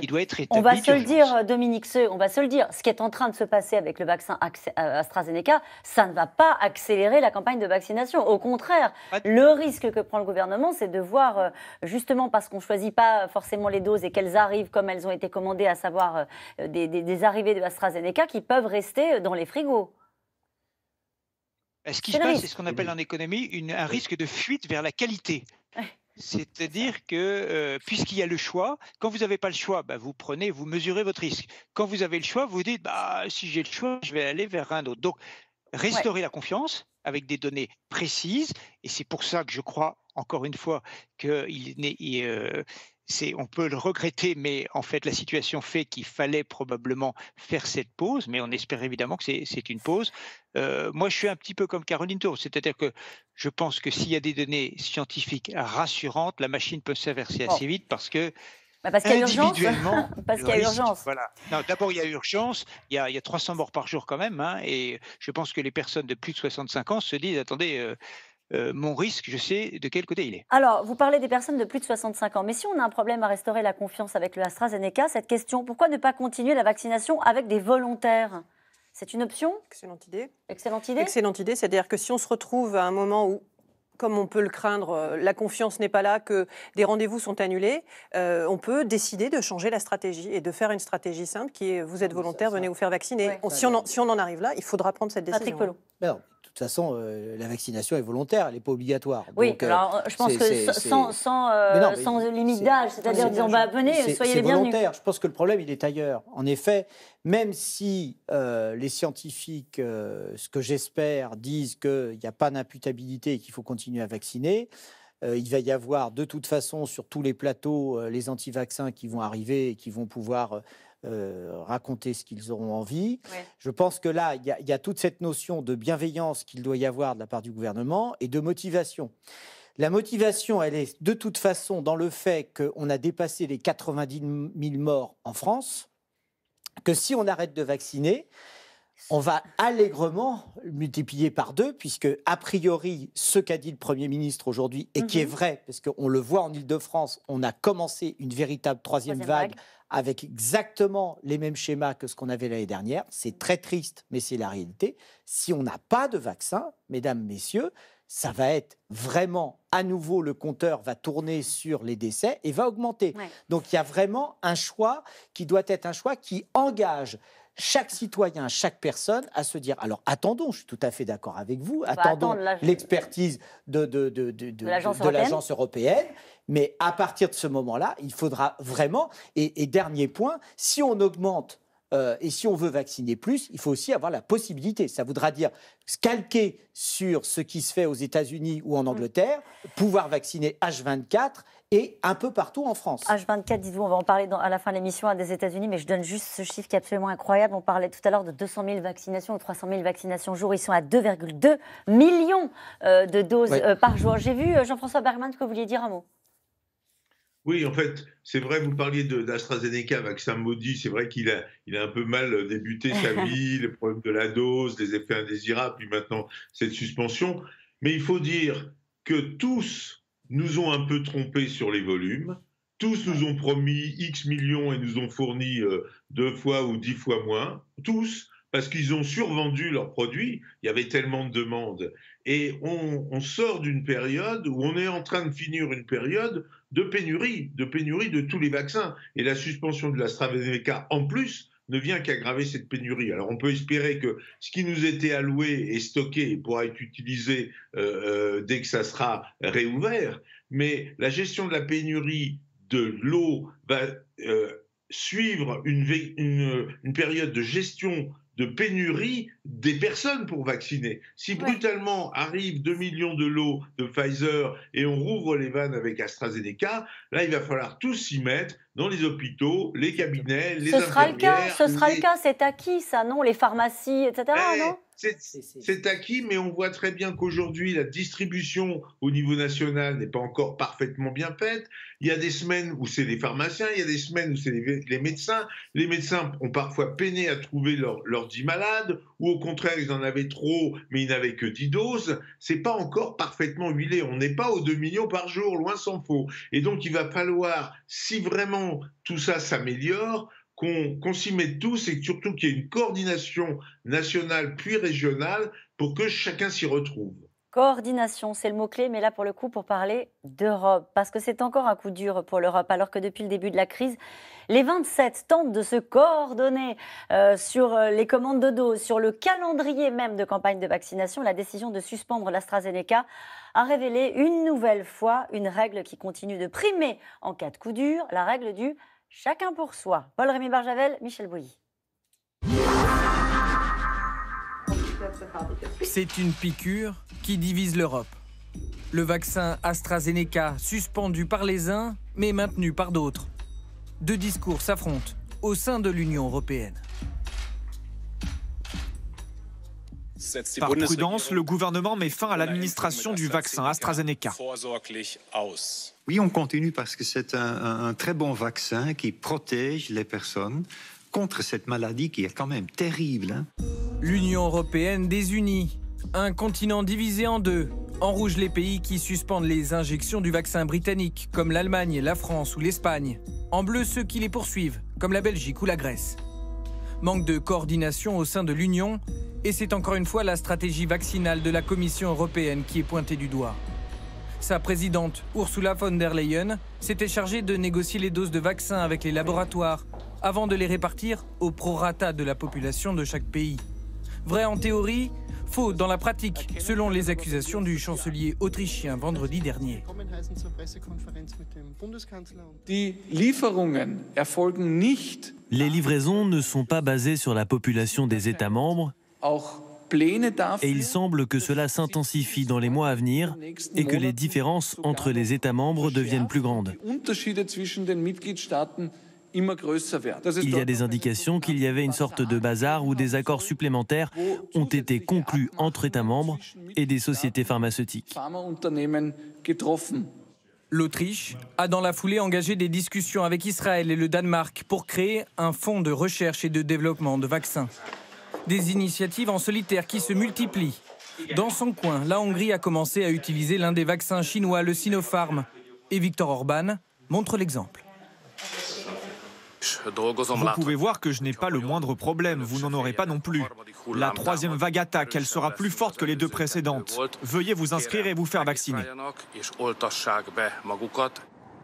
il doit être établi. On va se le dire, Dominique Seux, on va se le dire. Ce qui est en train de se passer avec le vaccin euh, AstraZeneca, ça ne va pas accélérer la campagne de vaccination. Au contraire, le risque que prend le gouvernement, c'est de voir, euh, justement parce qu'on ne choisit pas forcément les doses et qu'elles arrivent comme elles ont été commandées, à savoir euh, des, arrivées de AstraZeneca qui peuvent rester dans les frigos. Ce qui se passe, c'est ce qu'on appelle en économie un risque de fuite vers la qualité. C'est-à-dire que, euh, puisqu'il y a le choix, quand vous n'avez pas le choix, bah, vous prenez, vous mesurez votre risque. Quand vous avez le choix, vous dites, bah, si j'ai le choix, je vais aller vers un autre. Donc, restaurer la confiance avec des données précises, et c'est pour ça que je crois, encore une fois, qu'il n'est il, euh, on peut le regretter, mais en fait, la situation fait qu'il fallait probablement faire cette pause, mais on espère évidemment que c'est une pause. Euh, moi, je suis un petit peu comme Caroline Tour, c'est-à-dire que je pense que s'il y a des données scientifiques rassurantes, la machine peut s'inverser assez oh. vite parce que bah, parce qu'il y a urgence. D'abord, il y a urgence. Il y a, 300 morts par jour quand même. Hein, et je pense que les personnes de plus de 65 ans se disent attendez, euh, euh, mon risque, je sais de quel côté il est. Alors, vous parlez des personnes de plus de 65 ans, mais si on a un problème à restaurer la confiance avec le AstraZeneca, cette question, pourquoi ne pas continuer la vaccination avec des volontaires c'est une option Excellente idée. Excellente idée. Excellente idée, c'est-à-dire que si on se retrouve à un moment où comme on peut le craindre, euh, la confiance n'est pas là, que des rendez-vous sont annulés, euh, on peut décider de changer la stratégie et de faire une stratégie simple qui est vous êtes ah, volontaire, venez vous faire vacciner. si, on en, arrive là, il faudra prendre cette décision. Patrick toute façon, euh, la vaccination est volontaire, elle n'est pas obligatoire. Oui, euh, alors euh, je pense que sans, limite d'âge, c'est-à-dire disons, bah, venez, soyez volontaires. je pense que le problème, il est ailleurs. En effet, même si les scientifiques, ce que j'espère, disent qu'il n'y a pas d'imputabilité et qu'il faut continuer à vacciner, il va y avoir de toute façon sur tous les plateaux les anti-vaccins qui vont arriver et qui vont pouvoir euh, raconter ce qu'ils auront envie. Je pense que là, il y, a toute cette notion de bienveillance qu'il doit y avoir de la part du gouvernement et de motivation. La motivation, elle est de toute façon dans le fait qu'on a dépassé les 90 000 morts en France, que si on arrête de vacciner, on va allègrement multiplier par deux, puisque, a priori, ce qu'a dit le Premier ministre aujourd'hui, et qui est mhm. vrai, parce qu'on le voit en Ile-de-France, on a commencé une véritable troisième, vague avec exactement les mêmes schémas que ce qu'on avait l'année dernière. C'est très triste, mais c'est la réalité. Si on n'a pas de vaccin, mesdames, messieurs, ça va être vraiment à nouveau le compteur va tourner sur les décès et va augmenter. Donc il y a vraiment un choix qui doit être un choix qui engage chaque citoyen, chaque personne à se dire alors attendons, je suis tout à fait d'accord avec vous, bah, attendons l'expertise de, de, de, de l'agence européenne. mais à partir de ce moment-là, il faudra vraiment, et, dernier point, si on augmente euh, et si on veut vacciner plus, il faut aussi avoir la possibilité. Ça voudra dire calquer sur ce qui se fait aux États-Unis ou en mm. Angleterre, pouvoir vacciner H24 et un peu partout en France. H24, dites-vous, on va en parler dans, à la fin de l'émission des États-Unis, mais je donne juste ce chiffre qui est absolument incroyable. On parlait tout à l'heure de 200 000 vaccinations ou 300 000 vaccinations jour. Ils sont à 2,2 millions euh, de doses euh, par jour. J'ai vu, euh, Jean-François Bergman, que vous vouliez dire un mot. Oui, en fait, c'est vrai, vous parliez d'AstraZeneca, vaccin maudit, c'est vrai qu'il a, il a un peu mal débuté sa vie, les problèmes de la dose, les effets indésirables, puis maintenant cette suspension. Mais il faut dire que tous nous ont un peu trompés sur les volumes. Tous nous ont promis X millions et nous ont fourni euh, deux fois ou dix fois moins. Tous, parce qu'ils ont survendu leurs produits. Il y avait tellement de demandes. Et on, on sort d'une période où on est en train de finir une période de pénurie, de pénurie de tous les vaccins. Et la suspension de l'AstraZeneca, en plus, ne vient qu'aggraver cette pénurie. Alors on peut espérer que ce qui nous était alloué et stocké pourra être utilisé euh, euh, dès que ça sera réouvert, mais la gestion de la pénurie de l'eau va euh, suivre une, période de gestion de pénurie des personnes pour vacciner. Si brutalement arrivent 2 millions de lots de Pfizer et on rouvre les vannes avec AstraZeneca, là, il va falloir tous s'y mettre dans les hôpitaux, les cabinets, les ce Sera le cas, ce sera le cas, c'est acquis ça, non Les pharmacies, etc., eh, non c'est acquis, mais on voit très bien qu'aujourd'hui, la distribution au niveau national n'est pas encore parfaitement bien faite. Il y a des semaines où c'est les pharmaciens, il y a des semaines où c'est les, médecins. Les médecins ont parfois peiné à trouver leurs leur 10 malades, ou au contraire, ils en avaient trop, mais ils n'avaient que 10 doses. C'est pas encore parfaitement huilé. On n'est pas aux 2 millions par jour, loin s'en faut. Et donc, il va falloir, si vraiment tout ça s'améliore, qu'on s'y mette tous et surtout qu'il y ait une coordination nationale puis régionale pour que chacun s'y retrouve. Coordination, c'est le mot-clé, mais là pour le coup pour parler d'Europe, parce que c'est encore un coup dur pour l'Europe, alors que depuis le début de la crise, les 27 tentent de se coordonner euh, sur euh, les commandes de doses, sur le calendrier même de campagne de vaccination. La décision de suspendre l'AstraZeneca a révélé une nouvelle fois une règle qui continue de primer en cas de coup dur, la règle du Chacun pour soi. Paul Rémy Barjavel, Michel Bouilly. C'est une piqûre qui divise l'Europe. Le vaccin AstraZeneca, suspendu par les uns, mais maintenu par d'autres. Deux discours s'affrontent au sein de l'Union européenne. Par prudence, le gouvernement met fin à l'administration du vaccin AstraZeneca. Oui, on continue parce que c'est un, très bon vaccin qui protège les personnes contre cette maladie qui est quand même terrible. Hein. L'Union européenne désunie, un continent divisé en deux, en rouge les pays qui suspendent les injections du vaccin britannique, comme l'Allemagne, la France ou l'Espagne, en bleu ceux qui les poursuivent, comme la Belgique ou la Grèce manque de coordination au sein de l'Union, et c'est encore une fois la stratégie vaccinale de la Commission européenne qui est pointée du doigt. Sa présidente, Ursula von der Leyen, s'était chargée de négocier les doses de vaccins avec les laboratoires avant de les répartir au prorata de la population de chaque pays. Vrai en théorie, Faux dans la pratique, selon les accusations du chancelier autrichien vendredi dernier. Les livraisons ne sont pas basées sur la population des États membres. Et il semble que cela s'intensifie dans les mois à venir et que les différences entre les États membres deviennent plus grandes. Il y a des indications qu'il y avait une sorte de bazar où des accords supplémentaires ont été conclus entre États membres et des sociétés pharmaceutiques. L'Autriche a dans la foulée engagé des discussions avec Israël et le Danemark pour créer un fonds de recherche et de développement de vaccins. Des initiatives en solitaire qui se multiplient. Dans son coin, la Hongrie a commencé à utiliser l'un des vaccins chinois, le Sinopharm. Et Viktor Orban montre l'exemple. Vous pouvez voir que je n'ai pas le moindre problème, vous n'en aurez pas non plus. La troisième vague attaque, elle sera plus forte que les deux précédentes. Veuillez vous inscrire et vous faire vacciner.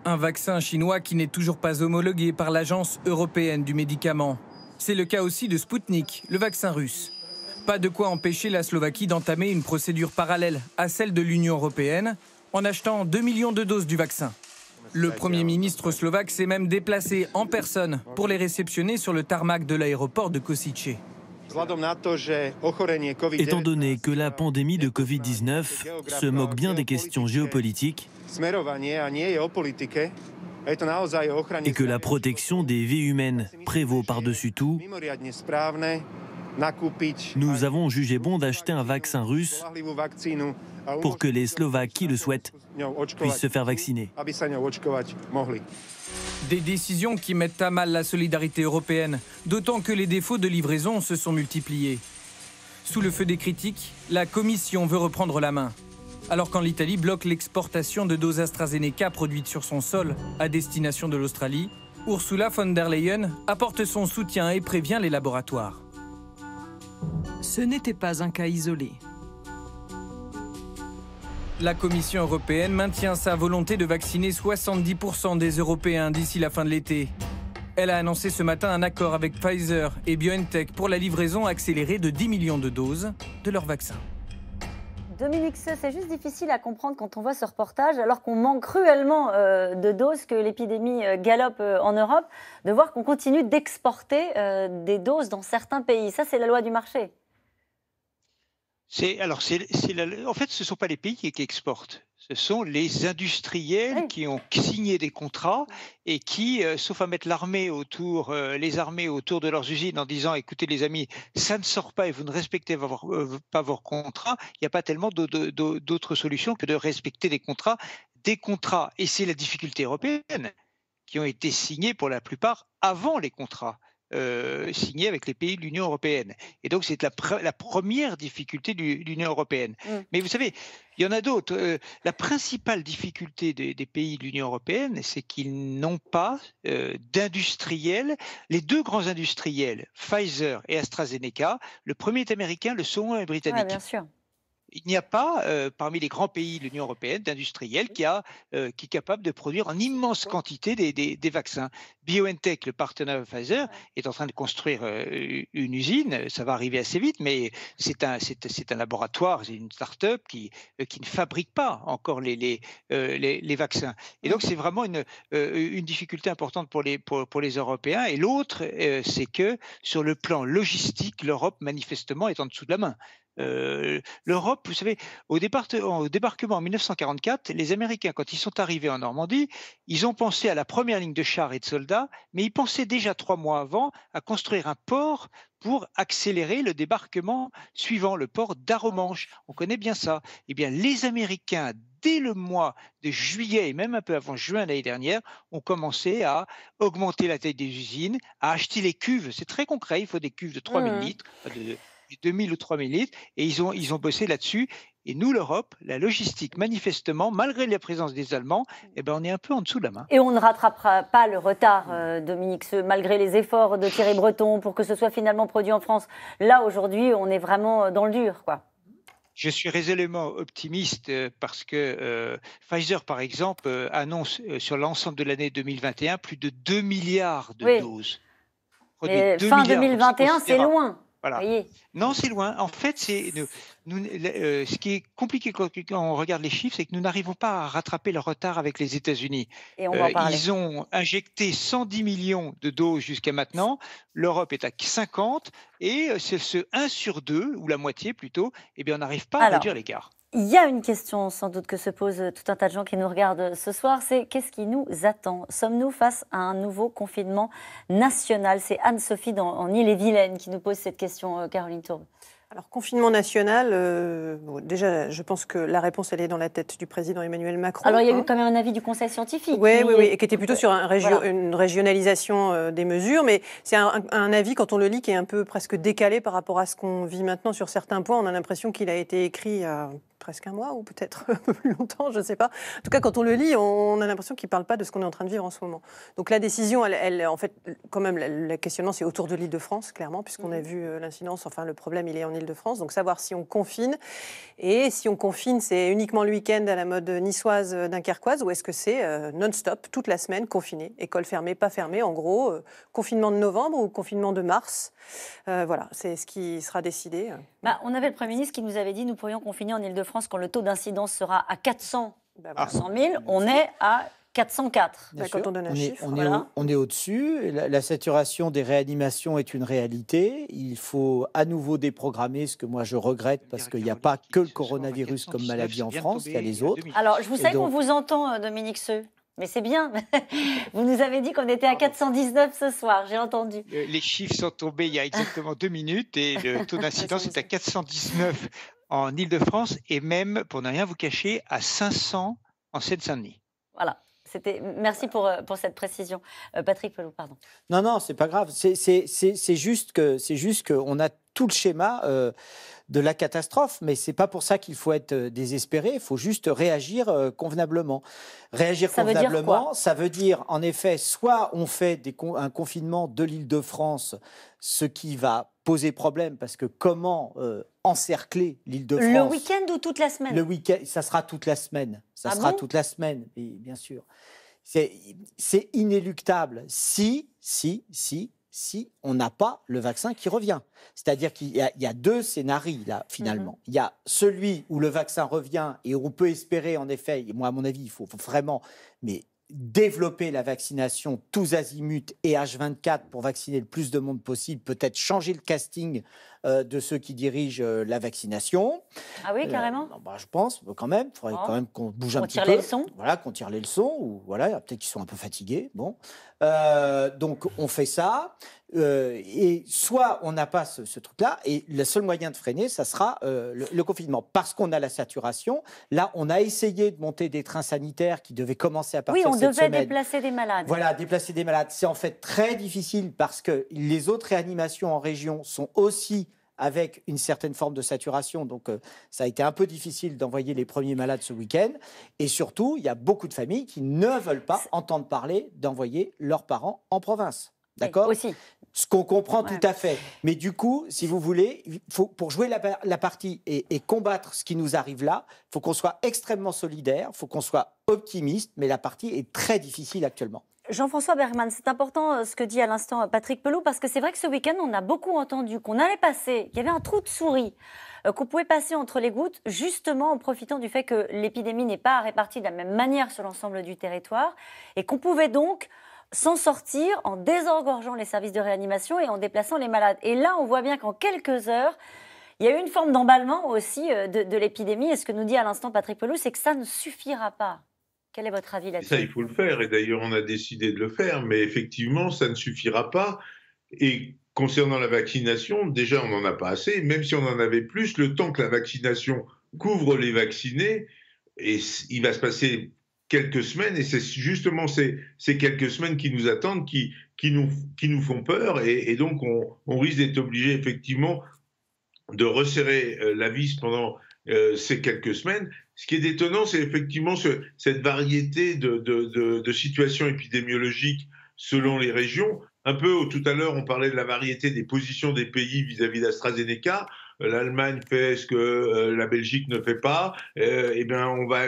Un vaccin chinois qui n'est toujours pas homologué par l'Agence européenne du médicament. C'est le cas aussi de Sputnik, le vaccin russe. Pas de quoi empêcher la Slovaquie d'entamer une procédure parallèle à celle de l'Union européenne en achetant 2 millions de doses du vaccin. Le Premier ministre slovaque s'est même déplacé en personne pour les réceptionner sur le tarmac de l'aéroport de Kosice. Étant donné que la pandémie de Covid-19 se moque bien des questions géopolitiques et que la protection des vies humaines prévaut par-dessus tout, nous avons jugé bon d'acheter un vaccin russe pour que les Slovaques qui le souhaitent puissent se faire vacciner. Des décisions qui mettent à mal la solidarité européenne, d'autant que les défauts de livraison se sont multipliés. Sous le feu des critiques, la Commission veut reprendre la main. Alors quand l'Italie bloque l'exportation de doses AstraZeneca produites sur son sol à destination de l'Australie, Ursula von der Leyen apporte son soutien et prévient les laboratoires. Ce n'était pas un cas isolé. La Commission européenne maintient sa volonté de vacciner 70% des Européens d'ici la fin de l'été. Elle a annoncé ce matin un accord avec Pfizer et BioNTech pour la livraison accélérée de 10 millions de doses de leur vaccin. Dominique c'est juste difficile à comprendre quand on voit ce reportage, alors qu'on manque cruellement euh, de doses, que l'épidémie euh, galope euh, en Europe, de voir qu'on continue d'exporter des doses dans certains pays. Ça, c'est la loi du marché. C'est, alors, en fait, ce ne sont pas les pays qui exportent ce sont les industriels qui ont signé des contrats et qui, euh, sauf à mettre l'armée autour, euh, les armées autour de leurs usines en disant écoutez les amis, ça ne sort pas et vous ne respectez pas vos, euh, pas vos contrats, il n'y a pas tellement d'autres solutions que de respecter des contrats, des contrats, et c'est la difficulté européenne, qui ont été signés pour la plupart avant les contrats. Euh, signé avec les pays de l'Union européenne. Et donc, c'est la, première difficulté de l'Union européenne. Mm. Mais vous savez, il y en a d'autres. Euh, la principale difficulté des, pays de l'Union européenne, c'est qu'ils n'ont pas euh, d'industriels. Les deux grands industriels, Pfizer et AstraZeneca, le premier est américain, le second est ah, britannique il n'y a pas, euh, parmi les grands pays de l'Union européenne, d'industriels qui, euh, est capable de produire en immense quantité des, vaccins. BioNTech, le partenaire de Pfizer, est en train de construire euh, une usine. Ça va arriver assez vite, mais c'est un, laboratoire, c'est une start-up qui, ne fabrique pas encore les, vaccins. Et donc, c'est vraiment une, difficulté importante pour les Européens. Et l'autre, c'est que sur le plan logistique, l'Europe, manifestement, est en dessous de la main. Euh, L'Europe, vous savez, au, débarquement en 1944, les Américains, quand ils sont arrivés en Normandie, ils ont pensé à la première ligne de chars et de soldats, mais ils pensaient déjà trois mois avant à construire un port pour accélérer le débarquement suivant, le port d'Aromanche. On connaît bien ça. Eh bien, les Américains, dès le mois de juillet et même un peu avant juin l'année dernière, ont commencé à augmenter la taille des usines, à acheter les cuves. C'est très concret, il faut des cuves de 3000 mmh. litres, de 2000 ou 3000 litres, et ils ont, ils ont bossé là-dessus. Et nous, l'Europe, la logistique, manifestement, malgré la présence des Allemands, eh ben, on est un peu en dessous de la main. Et on ne rattrapera pas le retard, euh, Dominique, malgré les efforts de Thierry Breton pour que ce soit finalement produit en France. Là, aujourd'hui, on est vraiment euh, dans le dur, quoi. Je suis résolument optimiste euh, parce que Pfizer, par exemple, annonce sur l'ensemble de l'année 2021 plus de 2 milliards de doses. fin 2021, c'est loin. Non, c'est loin. En fait, c'est nous, euh, ce qui est compliqué quand on regarde les chiffres, c'est que nous n'arrivons pas à rattraper le retard avec les États-Unis. Euh, ils ont injecté 110 millions de doses jusqu'à maintenant. L'Europe est à 50 et c'est euh, ce 1 sur 2 ou la moitié plutôt. Eh bien, on n'arrive pas à réduire l'écart. Il y a une question sans doute que se posent tout un tas de gens qui nous regardent ce soir, c'est qu'est-ce qui nous attend Sommes-nous face à un nouveau confinement national C'est Anne-Sophie en Ille-et-Vilaine qui nous pose cette question, euh, Caroline Tourbe. Alors, confinement national, euh, déjà, je pense que la réponse, elle est dans la tête du président Emmanuel Macron. Alors, il y a eu hein. quand même un avis du Conseil scientifique. Oui, oui, oui, et qui était plutôt sur un euh, une régionalisation des mesures, mais c'est un, avis, quand on le lit, qui est un peu presque décalé par rapport à ce qu'on vit maintenant sur certains points. On a l'impression qu'il a été écrit à presque un mois ou peut-être un peu plus longtemps, je ne sais pas. En tout cas, quand on le lit, on a l'impression qu'il ne parle pas de ce qu'on est en train de vivre en ce moment. Donc la décision, elle, en fait, quand même, le questionnement, c'est autour de l'île de France, clairement, puisqu'on a mhm. vu euh, l'incidence, enfin le problème, il est en île de France. Donc savoir si on confine, et si on confine, c'est uniquement le week-end à la mode niçoise euh, dunkerquoise, ou est-ce que c'est euh, non-stop, toute la semaine, confiné, école fermée, pas fermée, en gros, confinement de novembre ou confinement de mars. voilà, c'est ce qui sera décidé. Bah, on avait le Premier ministre qui nous avait dit nous pourrions confiner en Ile-de-France quand le taux d'incidence sera à 400 pour 100 000. On est à 404. Bah, on Est, est au, dessus La, la, saturation des réanimations est une réalité. Il faut à nouveau déprogrammer, ce que moi je regrette, parce qu'il n'y a pas que le coronavirus comme maladie en France, il y a les autres. Alors, je vous sais qu'on vous entend, euh, Dominique Seux. Mais c'est bien. Vous nous avez dit qu'on était à 419 ce soir, j'ai entendu. Euh, les chiffres sont tombés il y a exactement deux minutes et le taux d'incidence est à 419 en Ile-de-France et même, pour ne rien vous cacher, à 500 en Seine-Saint-Denis. Voilà. C'était... Merci pour, euh, pour cette précision. Euh, Patrick Pelou, pardon. Non, non, c'est pas grave. C'est, c'est, juste, que, c'est juste qu'on a tout le schéma euh, de la catastrophe. Mais c'est pas pour ça qu'il faut être euh, désespéré. Il faut juste réagir euh, convenablement. Réagir convenablement, ça veut dire en effet, soit on fait des un confinement de l'Île-de-France, ce qui va poser problème parce que comment encercler l'île de France. Le week-end ou toute la semaine Le week-end, ça sera toute la semaine. Ça ah sera toute la semaine, et bien sûr. C'est inéluctable. Si, si, si, si on n'a pas le vaccin qui revient. C'est-à-dire qu'il y, a deux scénarios, là, finalement. Mm-hmm. Il y a celui où le vaccin revient et où on peut espérer, en effet, et moi, à mon avis, il faut, vraiment mais développer la vaccination tous azimuts et H24 pour vacciner le plus de monde possible, peut-être changer le casting euh, de ceux qui dirigent euh, la vaccination. Ah oui, euh, carrément bah, Je pense, quand même. Il faudrait oh. quand même qu'on bouge un petit peu. Qu'on tire les leçons Voilà, qu'on tire les leçons. Ou voilà, peut-être qu'ils sont un peu fatigués. Bon. donc, on fait ça. et soit on n'a pas ce, truc-là, et le seul moyen de freiner, ça sera le, confinement. Parce qu'on a la saturation. Là, on a essayé de monter des trains sanitaires qui devaient commencer à partir de Oui, on devait déplacer des malades. Voilà, déplacer des malades. C'est en fait très difficile parce que les autres réanimations en région sont aussi avec une certaine forme de saturation. Donc, euh, ça a été un peu difficile d'envoyer les premiers malades ce week-end. Et surtout, il y a beaucoup de familles qui ne veulent pas entendre parler d'envoyer leurs parents en province. D'accord Ce qu'on comprend tout à fait. Mais du coup, si vous voulez, pour jouer la, partie et, et, combattre ce qui nous arrive là, il faut qu'on soit extrêmement solidaire, il faut qu'on soit optimiste, mais la partie est très difficile actuellement. Jean-François Bergman, c'est important euh, ce que dit à l'instant euh, Patrick Pelou, parce que c'est vrai que ce week-end, on a beaucoup entendu qu'on allait passer, qu'il y avait un trou de souris, euh, qu'on pouvait passer entre les gouttes, justement en profitant du fait que l'épidémie n'est pas répartie de la même manière sur l'ensemble du territoire, et qu'on pouvait donc s'en sortir en désengorgeant les services de réanimation et en déplaçant les malades. Et là, on voit bien qu'en quelques heures, il y a eu une forme d'emballement aussi de, de l'épidémie. Et ce que nous dit à l'instant Patrick Pelou, c'est que ça ne suffira pas. Quel est votre avis là-dessus Ça, il faut le faire. Et d'ailleurs, on a décidé de le faire. Mais effectivement, ça ne suffira pas. Et concernant la vaccination, déjà, on n'en a pas assez. Même si on en avait plus, le temps que la vaccination couvre les vaccinés, et il va se passer quelques semaines, et c'est justement ces, ces, quelques semaines qui nous attendent, qui, qui, nous, qui nous font peur, et, donc on, risque d'être obligé effectivement de resserrer euh, la vis pendant euh, ces quelques semaines, ce qui est étonnant, c'est effectivement ce, cette variété de, situations épidémiologiques selon les régions. Un peu tout à l'heure, on parlait de la variété des positions des pays vis-à-vis d'AstraZeneca. Euh, L'Allemagne fait ce que euh, la Belgique ne fait pas. Euh, eh bien, on va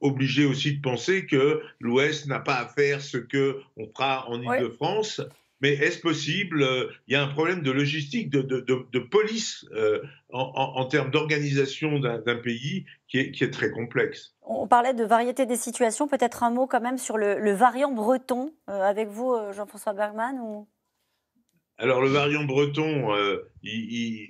obligé aussi de penser que l'Ouest n'a pas à faire ce que on fera en Île-de-France mais est-ce possible euh, Il y a un problème de logistique, de, police euh, en, termes d'organisation d'un pays qui est, très complexe. On parlait de variété des situations. Peut-être un mot quand même sur le, variant breton euh, avec vous, Jean-François Bergman Alors le variant breton,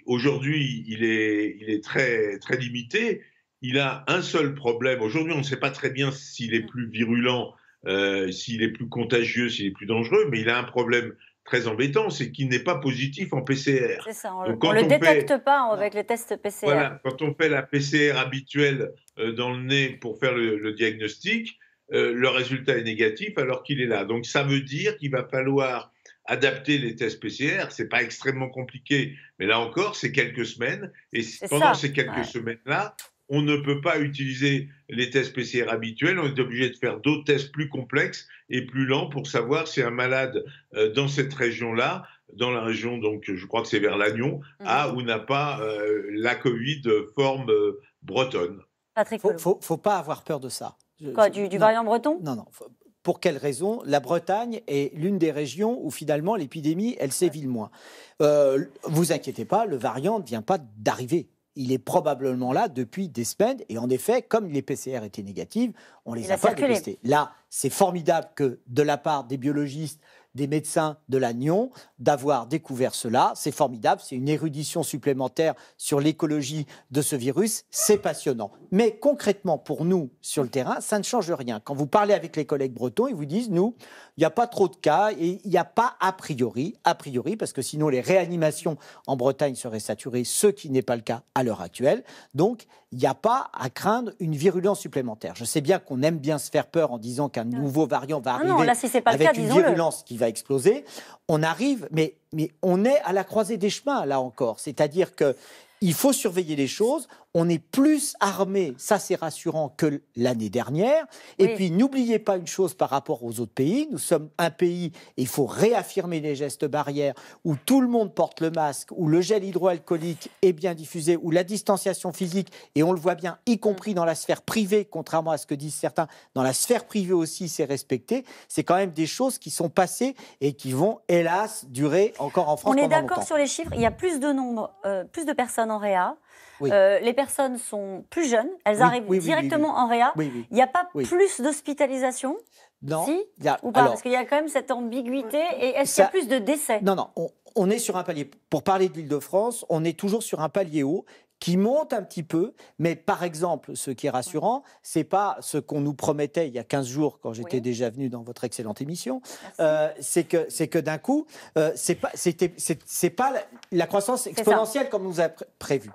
aujourd'hui, il est, très, très limité. Il a un seul problème. Aujourd'hui, on ne sait pas très bien s'il est mm. plus virulent euh, s'il est plus contagieux, s'il est plus dangereux, mais il a un problème très embêtant, c'est qu'il n'est pas positif en PCR. on ne le détecte pas avec les tests PCR. Voilà, quand on fait la PCR habituelle euh, dans le nez pour faire le, diagnostic, euh, le résultat est négatif alors qu'il est là. Donc ça veut dire qu'il va falloir adapter les tests PCR. C'est pas extrêmement compliqué, mais là encore, c'est quelques semaines. Et pendant ces quelques semaines-là, on ne peut pas utiliser les tests PCR habituels, on est obligé de faire d'autres tests plus complexes et plus lents pour savoir si un malade euh, dans cette région-là, dans la région, donc je crois que c'est vers Lannion, mm. a ou n'a pas euh, la Covid forme euh, bretonne. Patrick faut, faut, pas avoir peur de ça. du, variant breton Non, non. pour quelle raison La Bretagne est l'une des régions où finalement l'épidémie, elle sévit moins. vous inquiétez pas, le variant ne vient pas d'arriver il est probablement là depuis des semaines. Et en effet, comme les PCR étaient négatives, on les a, pas Là, c'est formidable que de la part des biologistes, des médecins de l'Agnon d'avoir découvert cela. C'est formidable, c'est une érudition supplémentaire sur l'écologie de ce virus, c'est passionnant. Mais concrètement, pour nous, sur le terrain, ça ne change rien. Quand vous parlez avec les collègues bretons, ils vous disent, nous, il n'y a pas trop de cas et il n'y a pas a priori, a priori, parce que sinon les réanimations en Bretagne seraient saturées, ce qui n'est pas le cas à l'heure actuelle. Donc, il n'y a pas à craindre une virulence supplémentaire. Je sais bien qu'on aime bien se faire peur en disant qu'un nouveau variant va ah arriver avec une virulence qui va exploser. On arrive, mais, mais on est à la croisée des chemins, là encore. C'est-à-dire que il faut surveiller les choses. On est plus armé, ça c'est rassurant, que l'année dernière. Et puis n'oubliez pas une chose par rapport aux autres pays. Nous sommes un pays, il faut réaffirmer les gestes barrières, où tout le monde porte le masque, où le gel hydroalcoolique est bien diffusé, où la distanciation physique, et on le voit bien, y compris dans la sphère privée, contrairement à ce que disent certains, dans la sphère privée aussi c'est respecté. C'est quand même des choses qui sont passées et qui vont, hélas, durer encore en France. On est d'accord sur les chiffres. Il y a plus de nombre, euh, plus de personnes en réa euh, les personnes sont plus jeunes, elles arrivent directement en réa. Il n'y a pas plus d'hospitalisation non, parce qu'il y a quand même cette ambiguïté. Et est-ce qu'il y a plus de décès Non, non, on, est sur un palier. Pour parler de l'Île-de-France, on est toujours sur un palier haut qui monte un petit peu, mais par exemple, ce qui est rassurant, ce n'est pas ce qu'on nous promettait il y a 15 jours quand j'étais déjà venu dans votre excellente émission, euh, c'est que que d'un coup, euh, c'est pas c'était c'est pas la, croissance exponentielle comme on nous a prévu.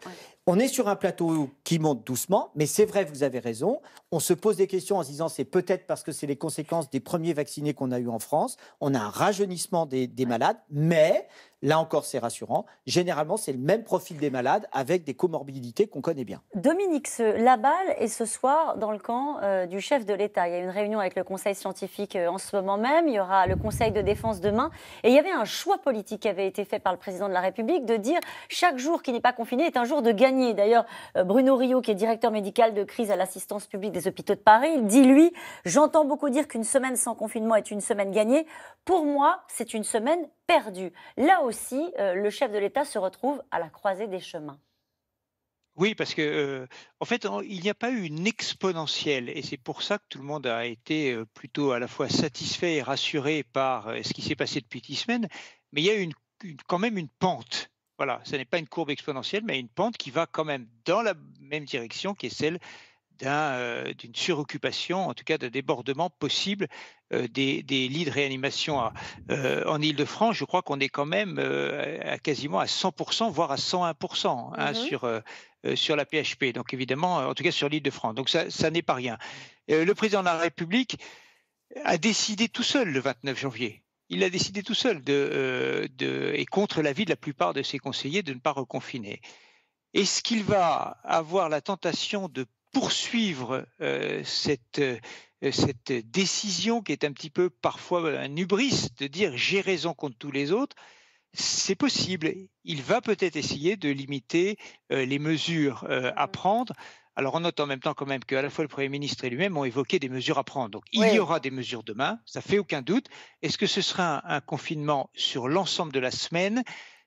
On est sur un plateau qui monte doucement, mais c'est vrai, vous avez raison. On se pose des questions en se disant c'est peut-être parce que c'est les conséquences des premiers vaccinés qu'on a eu en France. On a un rajeunissement des, des malades, mais Là encore, c'est rassurant. Généralement, c'est le même profil des malades avec des comorbidités qu'on connaît bien. Dominique, ce, la balle est ce soir dans le camp euh, du chef de l'État. Il y a une réunion avec le Conseil scientifique euh, en ce moment même. Il y aura le Conseil de défense demain. Et il y avait un choix politique qui avait été fait par le président de la République de dire chaque jour qui n'est pas confiné est un jour de gagné. D'ailleurs, euh, Bruno Rio, qui est directeur médical de crise à l'assistance publique des hôpitaux de Paris, dit lui, j'entends beaucoup dire qu'une semaine sans confinement est une semaine gagnée. Pour moi, c'est une semaine perdu. Là aussi, euh, le chef de l'État se retrouve à la croisée des chemins. Oui, parce que euh, en fait, il n'y a pas eu une exponentielle, et c'est pour ça que tout le monde a été euh, plutôt à la fois satisfait et rassuré par ce qui s'est passé depuis dix semaines. Mais il y a une, quand même une pente. Voilà, ce n'est pas une courbe exponentielle, mais une pente qui va quand même dans la même direction, qui celle euh, d'une suroccupation, en tout cas d'un débordement possible euh, des, lits de réanimation euh, en Ile-de-France. Je crois qu'on est quand même à quasiment à 100%, voire à 101% hein, mmh sur, sur la PHP, donc évidemment, en tout cas sur l'Île-de-France. Donc ça, n'est pas rien. le président de la République a décidé tout seul le 29 janvier il a décidé tout seul, de, et contre l'avis de la plupart de ses conseillers, de ne pas reconfiner. Est-ce qu'il va avoir la tentation de poursuivre euh, euh, cette, décision qui est un petit peu parfois un hubris de dire j'ai raison contre tous les autres, c'est possible. Il va peut-être essayer de limiter euh, les mesures à mmh. prendre. Alors on note en même temps quand même qu'à la fois le Premier ministre et lui-même ont évoqué des mesures à prendre. Donc il y aura des mesures demain, ça fait aucun doute. Est-ce que ce sera un confinement sur l'ensemble de la semaine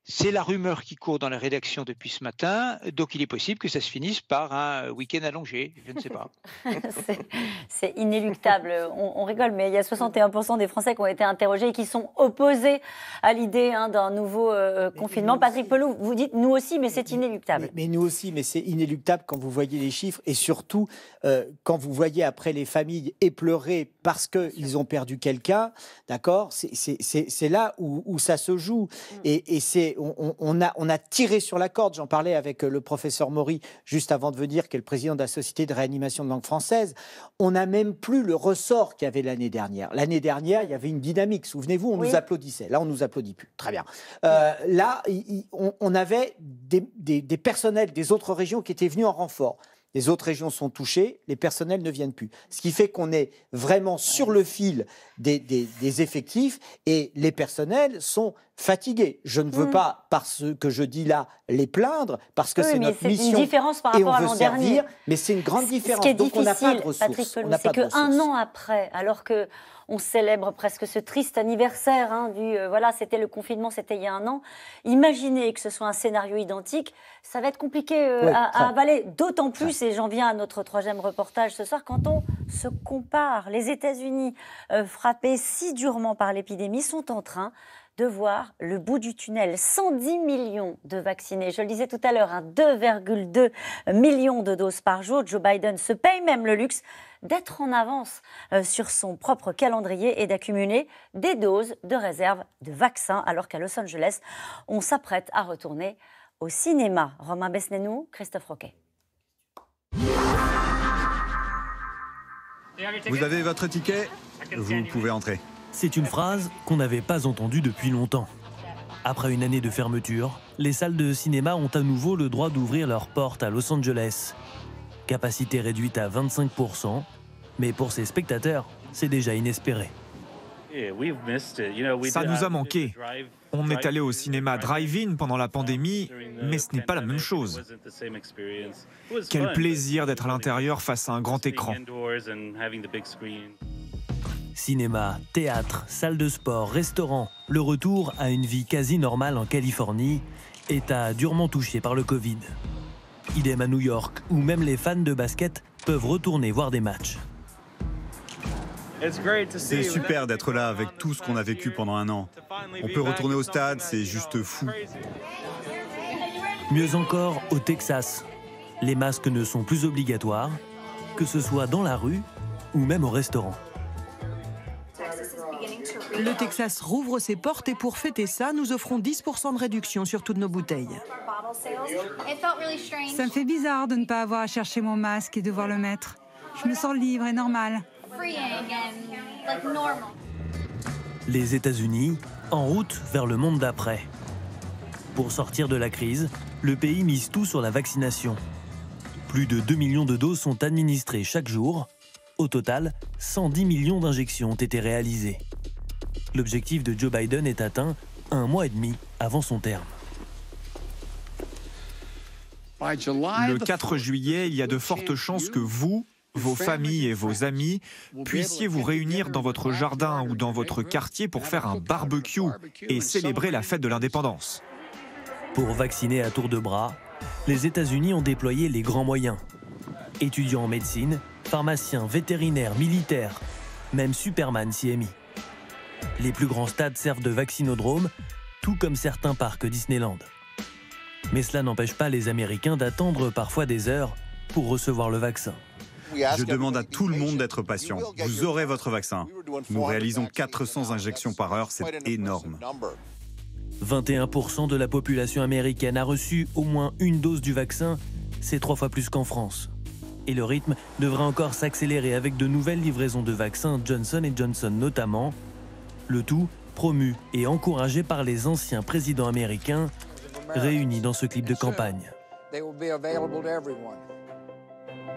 c'est la rumeur qui court dans la rédaction depuis ce matin, donc il est possible que ça se finisse par un week-end allongé, je ne sais pas. c'est inéluctable, on, rigole, mais il y a 61% des Français qui ont été interrogés et qui sont opposés à l'idée hein, d'un nouveau euh, confinement. Patrick Pelou, vous dites nous aussi, mais c'est inéluctable. Mais, nous aussi, mais c'est inéluctable quand vous voyez les chiffres et surtout euh, quand vous voyez après les familles épleurer parce qu'ils ont perdu quelqu'un, d'accord C'est là où, ça se joue. Mm. et c'est on, a, tiré sur la corde. J'en parlais avec euh, le professeur Maury juste avant de venir, qui est le président de la Société de réanimation de langue française. On n'a même plus le ressort qu'il y avait l'année dernière. L'année dernière, il y avait une dynamique. Souvenez-vous, on nous applaudissait. Là, on nous applaudit plus. Très bien. Euh, là, on, avait des personnels des autres régions qui étaient venus en renfort les autres régions sont touchées, les personnels ne viennent plus. Ce qui fait qu'on est vraiment sur le fil des, effectifs et les personnels sont fatigués. Je ne veux mm. pas, par ce que je dis là, les plaindre, parce que c'est notre mission. Une différence par rapport et on à veut dernier. mais c'est une grande différence. Ce Donc on n'a pas de ressources. Patrick c'est qu'un an après, alors que on célèbre presque ce triste anniversaire du hein, euh, voilà, c'était le confinement, c'était il y a un an. Imaginez que ce soit un scénario identique, ça va être compliqué euh, à, avaler. D'autant plus, et j'en viens à notre troisième reportage ce soir, quand on se compare, les États-Unis, euh, frappés si durement par l'épidémie, sont en train de voir le bout du tunnel. 110 millions de vaccinés. Je le disais tout à l'heure, 2,2 hein, millions de doses par jour. Joe Biden se paye même le luxe d'être en avance euh, sur son propre calendrier et d'accumuler des doses de réserve de vaccins, alors qu'à Los Angeles, on s'apprête à retourner au cinéma. Romain Besnénou, Christophe Roquet. Vous avez votre ticket Vous pouvez entrer. C'est une phrase qu'on n'avait pas entendue depuis longtemps. Après une année de fermeture, les salles de cinéma ont à nouveau le droit d'ouvrir leurs portes à Los Angeles. Capacité réduite à 25%, mais pour ces spectateurs, c'est déjà inespéré. Ça nous a manqué. On est allé au cinéma drive-in pendant la pandémie, mais ce n'est pas la même chose. Quel plaisir d'être à l'intérieur face à un grand écran. Cinéma, théâtre, salle de sport, restaurant, le retour à une vie quasi normale en Californie, est à durement touché par le Covid. Idem à New York, où même les fans de basket peuvent retourner voir des matchs. C'est super d'être là avec tout ce qu'on a vécu pendant un an. On peut retourner au stade, c'est juste fou. Mieux encore, au Texas, les masques ne sont plus obligatoires, que ce soit dans la rue ou même au restaurant. Le Texas rouvre ses portes et pour fêter ça, nous offrons 10% de réduction sur toutes nos bouteilles. Ça me fait bizarre de ne pas avoir à chercher mon masque et devoir le mettre. Je me sens libre et normal. Les États-Unis en route vers le monde d'après. Pour sortir de la crise, le pays mise tout sur la vaccination. Plus de 2 millions de doses sont administrées chaque jour. Au total, 110 millions d'injections ont été réalisées. L'objectif de Joe Biden est atteint un mois et demi avant son terme. Le 4 juillet, il y a de fortes chances que vous, vos familles et vos amis puissiez vous réunir dans votre jardin ou dans votre quartier pour faire un barbecue et célébrer la fête de l'indépendance. Pour vacciner à tour de bras, les États-Unis ont déployé les grands moyens. Étudiants en médecine, pharmaciens, vétérinaires, militaires, même Superman s'y est mis. Les plus grands stades servent de vaccinodromes, tout comme certains parcs Disneyland. Mais cela n'empêche pas les Américains d'attendre parfois des heures pour recevoir le vaccin. Je demande à tout le monde d'être patient. Vous aurez votre vaccin. Nous réalisons 400 injections par heure, c'est énorme. 21% de la population américaine a reçu au moins une dose du vaccin, c'est trois fois plus qu'en France. Et le rythme devrait encore s'accélérer avec de nouvelles livraisons de vaccins Johnson Johnson notamment, le tout promu et encouragé par les anciens présidents américains réunis dans ce clip de campagne.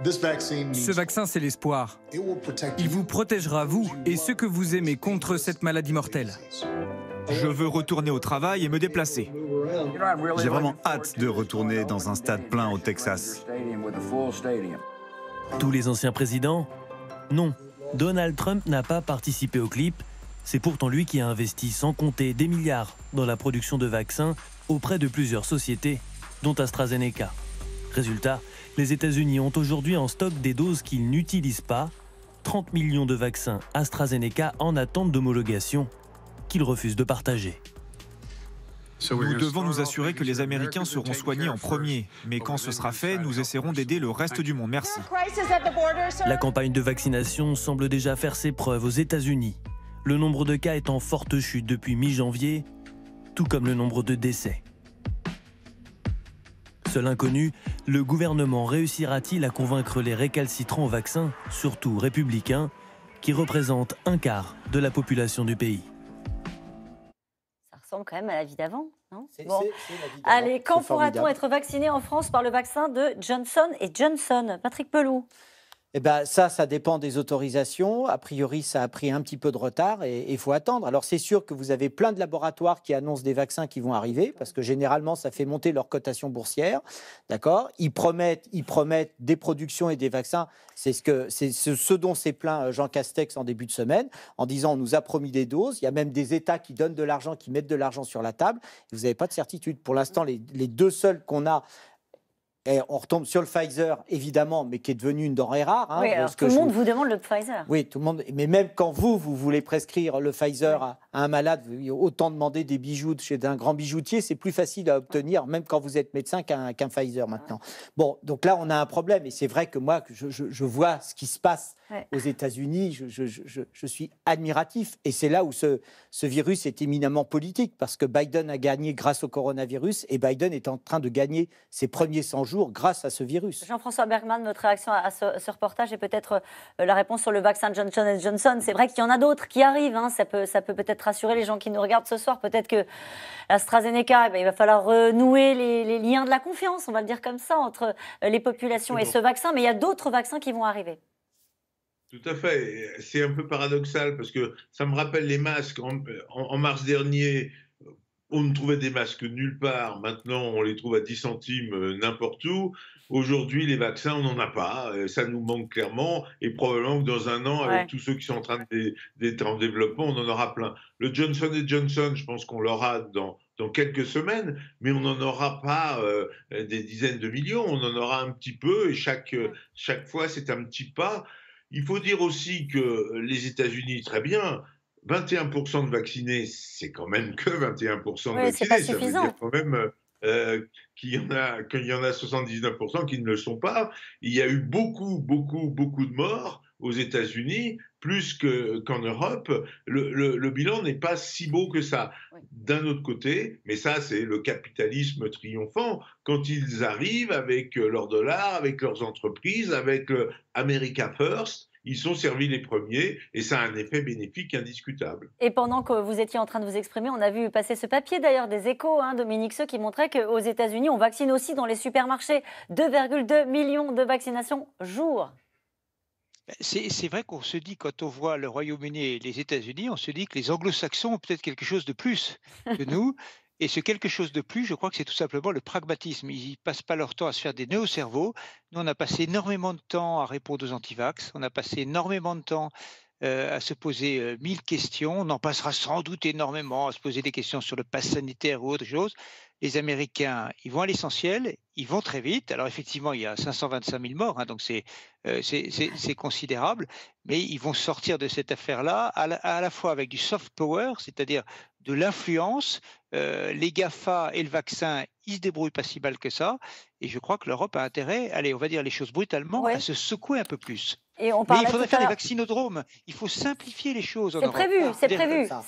Ce vaccin, c'est l'espoir. Il vous protégera, vous et ceux que vous aimez, contre cette maladie mortelle. Je veux retourner au travail et me déplacer. J'ai vraiment hâte de retourner dans un stade plein au Texas. Tous les anciens présidents Non, Donald Trump n'a pas participé au clip, c'est pourtant lui qui a investi sans compter des milliards dans la production de vaccins auprès de plusieurs sociétés, dont AstraZeneca. Résultat, les États-Unis ont aujourd'hui en stock des doses qu'ils n'utilisent pas, 30 millions de vaccins AstraZeneca en attente d'homologation, qu'ils refusent de partager. Nous devons nous assurer que les Américains seront soignés en premier, mais quand ce sera fait, nous essaierons d'aider le reste du monde. Merci. La campagne de vaccination semble déjà faire ses preuves aux États-Unis le nombre de cas est en forte chute depuis mi-janvier, tout comme le nombre de décès. Seul inconnu, le gouvernement réussira-t-il à convaincre les récalcitrants au vaccin, surtout républicains, qui représentent un quart de la population du pays Ça ressemble quand même à la vie d'avant. Non Allez, quand pourra-t-on être vacciné en France par le vaccin de Johnson et Johnson Patrick Pelou eh bien, ça, ça dépend des autorisations. A priori, ça a pris un petit peu de retard et il faut attendre. Alors, c'est sûr que vous avez plein de laboratoires qui annoncent des vaccins qui vont arriver, parce que généralement, ça fait monter leur cotation boursière. D'accord ils promettent, ils promettent des productions et des vaccins. C'est ce, que, c'est ce dont s'est plaint euh, Jean Castex en début de semaine, en disant on nous a promis des doses. Il y a même des États qui donnent de l'argent, qui mettent de l'argent sur la table. Vous n'avez pas de certitude. Pour l'instant, les deux seuls qu'on a on retombe sur le Pfizer, évidemment, mais qui est devenu une denrée rare. Hein, oui, tout le monde vous demande le Pfizer. Oui, tout le monde. Mais même quand vous, vous voulez prescrire le Pfizer à, un malade, autant demander des bijoux chez un grand bijoutier, c'est plus facile à obtenir, même quand vous êtes médecin, qu'un Pfizer maintenant. Bon, donc là, on a un problème. Et c'est vrai que moi, je, vois ce qui se passe aux États-Unis. Je, suis admiratif. Et c'est là où ce, ce virus est éminemment politique, parce que Biden a gagné grâce au coronavirus et Biden est en train de gagner ses premiers 100 jours grâce à ce virus. Jean-François Bergman, notre réaction à ce, reportage et peut-être euh, la réponse sur le vaccin Johnson Johnson. C'est vrai qu'il y en a d'autres qui arrivent. Hein. Ça peut ça peut peut-être rassurer les gens qui nous regardent ce soir. Peut-être que AstraZeneca, eh ben, il va falloir renouer les, liens de la confiance, on va le dire comme ça, entre euh, les populations et ce vaccin. Mais il y a d'autres vaccins qui vont arriver. Tout à fait. C'est un peu paradoxal parce que ça me rappelle les masques. en mars dernier, on ne trouvait des masques nulle part. Maintenant, on les trouve à 10 centimes euh, n'importe où. Aujourd'hui, les vaccins, on n'en a pas. Euh, ça nous manque clairement. Et probablement que dans un an, avec tous ceux qui sont en train d'être en développement, on en aura plein. Le Johnson Johnson, je pense qu'on l'aura dans, quelques semaines, mais on n'en aura pas euh, des dizaines de millions. On en aura un petit peu. Et chaque, mm. chaque fois, c'est un petit pas. Il faut dire aussi que les États-Unis, très bien, 21% de vaccinés, c'est quand même que 21% de vaccinés. Pas suffisant. quand même euh, qu'il y, en a, qu'il y en a 79% qui ne le sont pas. Il y a eu beaucoup, beaucoup, beaucoup de morts aux États-Unis, plus qu'en Europe. Le, bilan n'est pas si beau que ça. D'un autre côté, mais ça c'est le capitalisme triomphant, quand ils arrivent avec euh, leurs dollars, avec leurs entreprises, avec le America First, ils sont servis les premiers et ça a un effet bénéfique indiscutable. Et pendant que vous étiez en train de vous exprimer, on a vu passer ce papier d'ailleurs des échos, hein, Dominique Seux, qui montrait qu'aux États-Unis, on vaccine aussi dans les supermarchés 2,2 millions de vaccinations jour. C'est vrai qu'on se dit, quand on voit le Royaume-Uni et les États-Unis, on se dit que les anglo-saxons ont peut-être quelque chose de plus que nous. Et ce quelque chose de plus, je crois que c'est tout simplement le pragmatisme. Ils ne passent pas leur temps à se faire des nœuds au cerveau. Nous, on a passé énormément de temps à répondre aux antivax, on a passé énormément de temps euh, à se poser euh, mille questions. On en passera sans doute énormément à se poser des questions sur le pass sanitaire ou autre chose. Les Américains, ils vont à l'essentiel, ils vont très vite. Alors effectivement, il y a 525 000 morts, hein, donc euh, c'est c'est considérable, mais ils vont sortir de cette affaire-là à, à, la fois avec du soft power, c'est-à-dire de l'influence, euh, les GAFA et le vaccin, ils se débrouillent pas si mal que ça. Et je crois que l'Europe a intérêt, allez, on va dire les choses brutalement, à se secouer un peu plus. Et Mais il faudrait faire des vaccinodromes. Il faut simplifier les choses. C'est prévu, c'est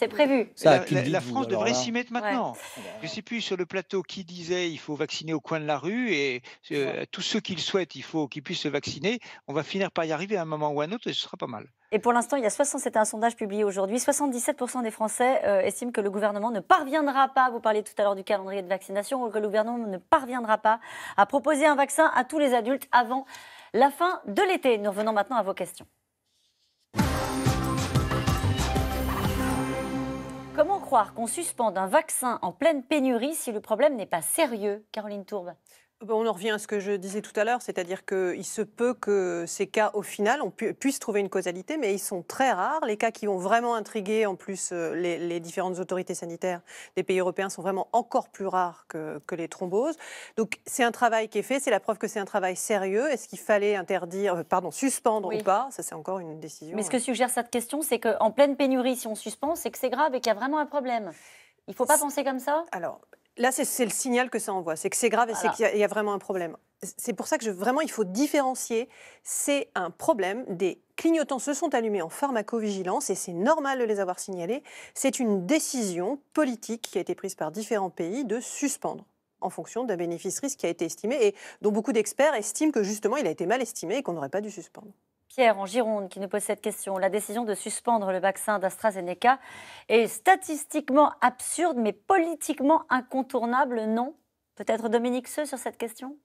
prévu, c'est prévu. la, France devrait s'y mettre maintenant. Je ne sais plus sur le plateau qui disait il faut vacciner au coin de la rue et euh, tous ceux qui le souhaitent, il faut qu'ils puissent se vacciner. On va finir par y arriver à un moment ou à un autre et ce sera pas mal. Et pour l'instant, il y a 60, c'était un sondage publié aujourd'hui, 77% des Français euh, estiment que le gouvernement ne parviendra vous parliez tout à l'heure du calendrier de vaccination, que le gouvernement ne parviendra pas à proposer un vaccin à tous les adultes avant la fin de l'été. Nous revenons maintenant à vos questions. Comment croire qu'on suspende un vaccin en pleine pénurie si le problème n'est pas sérieux, Caroline Tourbe on en revient à ce que je disais tout à l'heure, c'est-à-dire qu'il se peut que ces cas, au final, on puisse trouver une causalité, mais ils sont très rares. Les cas qui ont vraiment intrigué, en plus, euh, les, différentes autorités sanitaires des pays européens sont vraiment encore plus rares que, les thromboses. Donc c'est un travail qui est fait, c'est la preuve que c'est un travail sérieux. Est-ce qu'il fallait interdire, euh, pardon, suspendre ou pas Ça, c'est encore une décision. Mais ce euh. que suggère cette question, c'est qu'en pleine pénurie, si on suspend, c'est que c'est grave et qu'il y a vraiment un problème. Il ne faut pas penser comme ça Alors, Là, c'est le signal que ça envoie, c'est que c'est grave et c'est qu'il y, a vraiment un problème. C'est pour ça que je, vraiment, il faut différencier. C'est un problème. Des clignotants se sont allumés en pharmacovigilance et c'est normal de les avoir signalés. C'est une décision politique qui a été prise par différents pays de suspendre en fonction d'un bénéfice-risque qui a été estimé et dont beaucoup d'experts estiment que justement il a été mal estimé et qu'on n'aurait pas dû suspendre. Pierre en Gironde qui nous pose cette question. La décision de suspendre le vaccin d'AstraZeneca est statistiquement absurde, mais politiquement incontournable, non Peut-être Dominique Seux sur cette question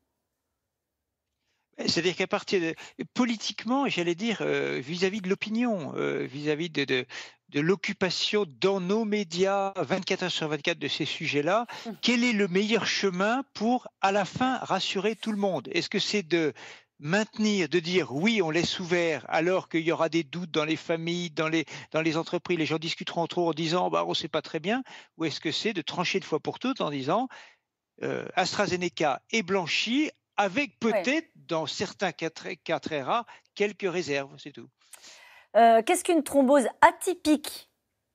c'est-à-dire qu'à partir de politiquement, j'allais dire euh, vis-à-vis de l'opinion, euh, vis-à-vis de, de, l'occupation dans nos médias 24 heures sur 24 de ces sujets-là, hum. quel est le meilleur chemin pour à la fin rassurer tout le monde Est-ce que c'est de maintenir, de dire oui, on laisse ouvert, alors qu'il y aura des doutes dans les familles, dans les, dans les entreprises, les gens discuteront trop en disant bah, on ne sait pas très bien, ou est-ce que c'est de trancher de fois pour toutes en disant euh, AstraZeneca est blanchi, avec peut-être, dans certains cas très, rares, quelques réserves, c'est tout. Euh, qu'est-ce qu'une thrombose atypique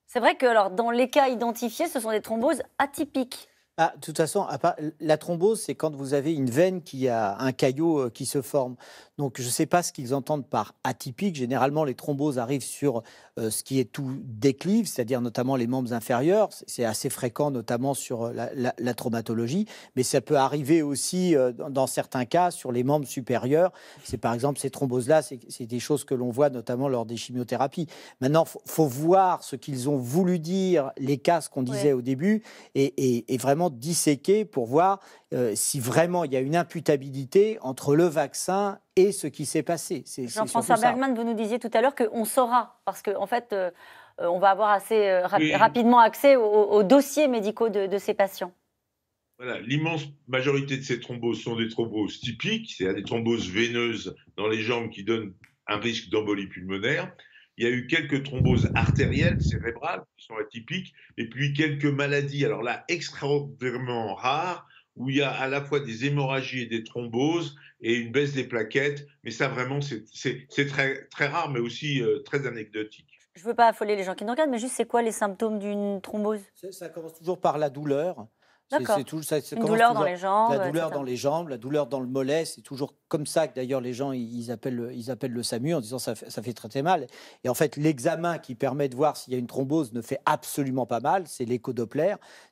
C'est vrai que alors, dans les cas identifiés, ce sont des thromboses atypiques. Ah, de toute façon, la thrombose, c'est quand vous avez une veine qui a un caillot euh, qui se forme. Donc, je ne sais pas ce qu'ils entendent par atypique. Généralement, les thromboses arrivent sur euh, ce qui est tout déclive, c'est-à-dire notamment les membres inférieurs. C'est assez fréquent, notamment sur euh, la, traumatologie. Mais ça peut arriver aussi, dans certains cas, sur les membres supérieurs. C'est par exemple ces thromboses-là, c'est des choses que l'on voit notamment lors des chimiothérapies. Maintenant, faut, faut voir ce qu'ils ont voulu dire, les cas, ce qu'on disait au début, et vraiment disséquer pour voir euh, si vraiment il y a une imputabilité entre le vaccin et ce qui s'est passé. Jean-François Bergman, vous nous disiez tout à l'heure qu'on saura, parce qu'en en fait, euh, euh, on va avoir assez rapidement accès aux, dossiers médicaux de, ces patients. l'immense majorité de ces thromboses sont des thromboses typiques, c'est-à-dire des thromboses veineuses dans les jambes qui donnent un risque d'embolie pulmonaire. Il y a eu quelques thromboses artérielles, cérébrales, qui sont atypiques, et puis quelques maladies, alors là, extraordinairement rares, où il y a à la fois des hémorragies et des thromboses et une baisse des plaquettes. Mais ça, vraiment, c'est très, très rare, mais aussi euh, très anecdotique. Je ne veux pas affoler les gens qui nous regardent, mais juste, c'est quoi les symptômes d'une thrombose ça commence toujours par la douleur. C'est La douleur dans les jambes, la douleur dans le mollet, c'est toujours comme ça que d'ailleurs les gens ils appellent, ils appellent le SAMU en disant ça, ça fait très très mal. Et en fait, l'examen qui permet de voir s'il y a une thrombose ne fait absolument pas mal. C'est lécho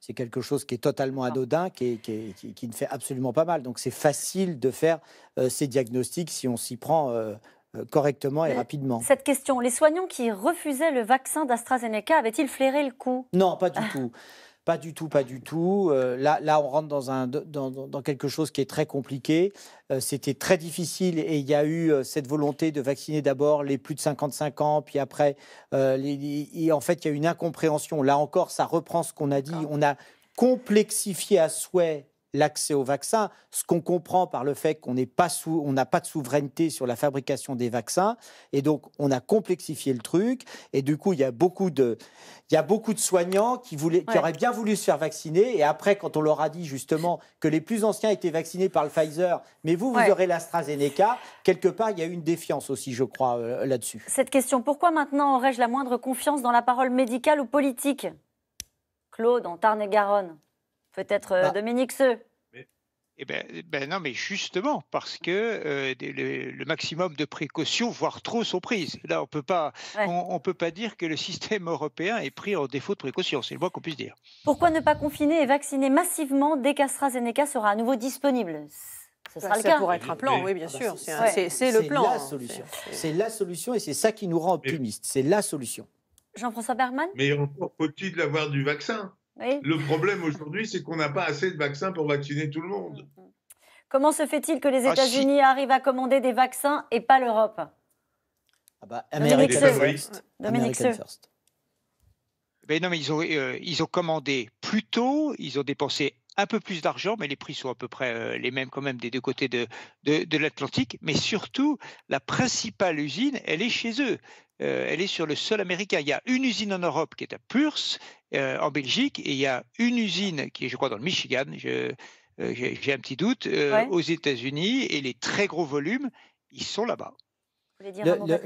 C'est quelque chose qui est totalement ah. anodin, qui, qui, ne fait absolument pas mal. Donc c'est facile de faire euh, ces diagnostics si on s'y prend. Euh, euh, correctement et rapidement. Cette question, les soignants qui refusaient le vaccin d'AstraZeneca avaient-ils flairé le coup Non, pas du tout. Pas du tout, pas du tout. Euh, là, là, on rentre dans, un, dans, quelque chose qui est très compliqué. Euh, c'était très difficile et il y a eu euh, cette volonté de vacciner d'abord les plus de 55 ans, puis après, les, et en fait, il y a une incompréhension. Là encore, ça reprend ce qu'on a dit. On a complexifié à souhait l'accès aux vaccins, ce qu'on comprend par le fait qu'on n'a pas de souveraineté sur la fabrication des vaccins, et donc on a complexifié le truc, et du coup il y a beaucoup de, soignants qui, voulaient, auraient bien voulu se faire vacciner, et après quand on leur a dit justement que les plus anciens étaient vaccinés par le Pfizer, mais vous, vous aurez l'AstraZeneca, quelque part il y a eu une défiance aussi, je crois, euh, là-dessus. Cette question, pourquoi maintenant aurais-je la moindre confiance dans la parole médicale ou politique Claude, en Tarn-et-Garonne Peut-être euh, bah. Dominique Seux. Eh ben, eh ben, non, mais justement, parce que euh, le, maximum de précautions, voire trop, sont prises. Là, on peut pas, on, peut pas dire que le système européen est pris en défaut de précautions. C'est le moins qu'on puisse dire. Pourquoi ne pas confiner et vacciner massivement dès qu'AstraZeneca sera à nouveau disponible ce sera bah, le cas. ça pourrait être un plan, oui, bien ah bah sûr. c'est le plan. La hein, solution. C'est la solution et c'est ça qui nous rend optimistes. C'est la solution. Jean-François berman Mais encore faut-il avoir du vaccin le problème aujourd'hui, c'est qu'on n'a pas assez de vaccins pour vacciner tout le monde. Mm, mm. Comment se fait-il que les ah, États-Unis arrivent à commander des vaccins et pas l'Europe ah bah, Dominique First. non, ils ont, commandé plus tôt, ils ont dépensé un peu plus d'argent, mais les prix sont à peu près euh, les mêmes quand même des deux côtés de, de l'Atlantique. Mais surtout, la principale usine, elle est chez eux. Euh, elle est sur le sol américain. Il y a une usine en Europe qui est à Purse, euh, en Belgique, et il y a une usine qui est, je crois, dans le Michigan, euh, j'ai un petit doute, aux États-Unis, et les très gros volumes, ils sont là-bas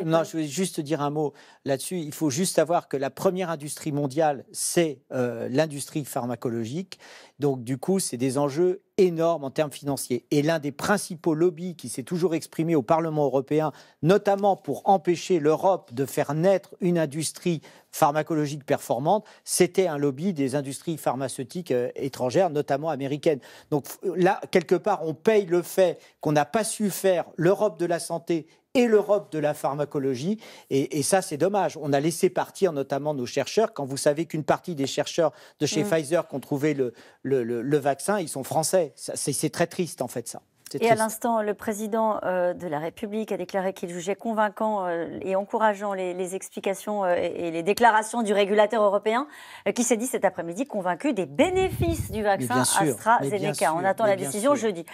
non, je voulais juste dire un mot là-dessus. Il faut juste savoir que la première industrie mondiale, c'est euh, l'industrie pharmacologique. Donc, du coup, c'est des enjeux énormes en termes financiers. Et l'un des principaux lobbies qui s'est toujours exprimé au Parlement européen, notamment pour empêcher l'Europe de faire naître une industrie pharmacologique performante, c'était un lobby des industries pharmaceutiques euh, étrangères, notamment américaines. Donc là, quelque part, on paye le fait qu'on n'a pas su faire l'Europe de la santé et l'Europe de la pharmacologie. Et, ça, c'est dommage. On a laissé partir notamment nos chercheurs. Quand vous savez qu'une partie des chercheurs de chez mm. Pfizer qui ont trouvé le, vaccin, ils sont français. C'est très triste, en fait, ça. Et à l'instant, le président euh, de la République a déclaré qu'il jugeait convaincant euh, et encourageant les, explications euh, et, les déclarations du régulateur européen, qui s'est dit cet après-midi convaincu des bénéfices du vaccin AstraZeneca. On attend la décision jeudi.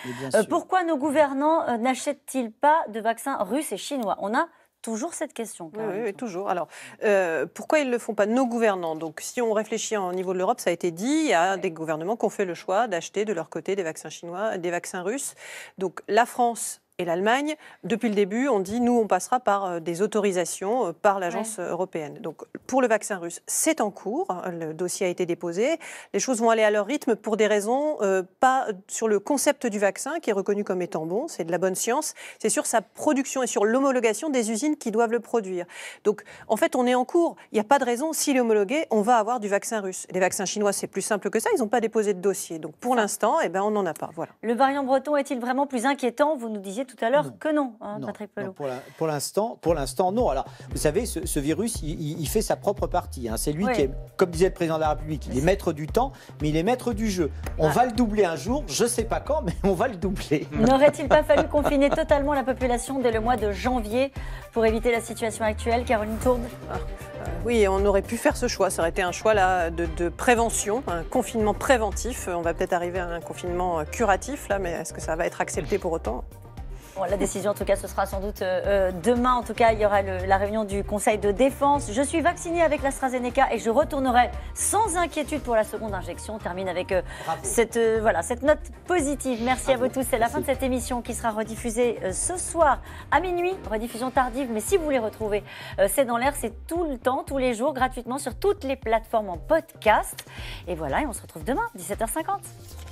Pourquoi nos gouvernants n'achètent-ils pas de vaccins russes et chinois On a Toujours cette question. toujours. Alors, euh, pourquoi ils ne le font pas Nos gouvernants, donc si on réfléchit au niveau de l'Europe, ça a été dit, il y a des gouvernements qui ont fait le choix d'acheter de leur côté des vaccins chinois, des vaccins russes. Donc la France et l'Allemagne, depuis le début, on dit nous, on passera par euh, des autorisations euh, par l'agence euh, européenne. Donc pour le vaccin russe, c'est en cours, le dossier a été déposé, les choses vont aller à leur rythme pour des raisons pas sur le concept du vaccin qui est reconnu comme étant bon, c'est de la bonne science, c'est sur sa production et sur l'homologation des usines qui doivent le produire. Donc en fait, on est en cours, il n'y a pas de raison, s'il est homologué, on va avoir du vaccin russe. Les vaccins chinois, c'est plus simple que ça, ils n'ont pas déposé de dossier. Donc pour l'instant, eh ben, on n'en a pas. Voilà. Le variant breton est-il vraiment plus inquiétant Vous nous disiez tout à l'heure que hein, non, Patrick Pelot. pour l'instant, pour l'instant, non. Alors, vous savez, ce, virus, il, fait sa propre partie. Hein. C'est lui qui est, comme disait le président de la République, il est maître du temps, mais il est maître du jeu. On va le doubler un jour, je sais pas quand, mais on va le doubler. N'aurait-il pas fallu confiner totalement la population dès le mois de janvier pour éviter la situation actuelle, Caroline Tourne ah, euh, Oui, on aurait pu faire ce choix. Ça aurait été un choix là, de, de prévention, un confinement préventif. On va peut-être arriver à un confinement euh, curatif, là, mais est-ce que ça va être accepté pour autant la décision, en tout cas, ce sera sans doute euh, euh, demain. En tout cas, il y aura la réunion du Conseil de défense. Je suis vaccinée avec l'AstraZeneca et je retournerai sans inquiétude pour la seconde injection. On termine avec euh, cette, voilà, cette note positive. Merci à vous tous. C'est la fin de cette émission qui sera rediffusée ce soir à minuit. Rediffusion tardive, mais si vous voulez retrouver C'est dans l'air, c'est tout le temps, tous les jours, gratuitement sur toutes les plateformes en podcast. Et voilà, on se retrouve demain, 17h50.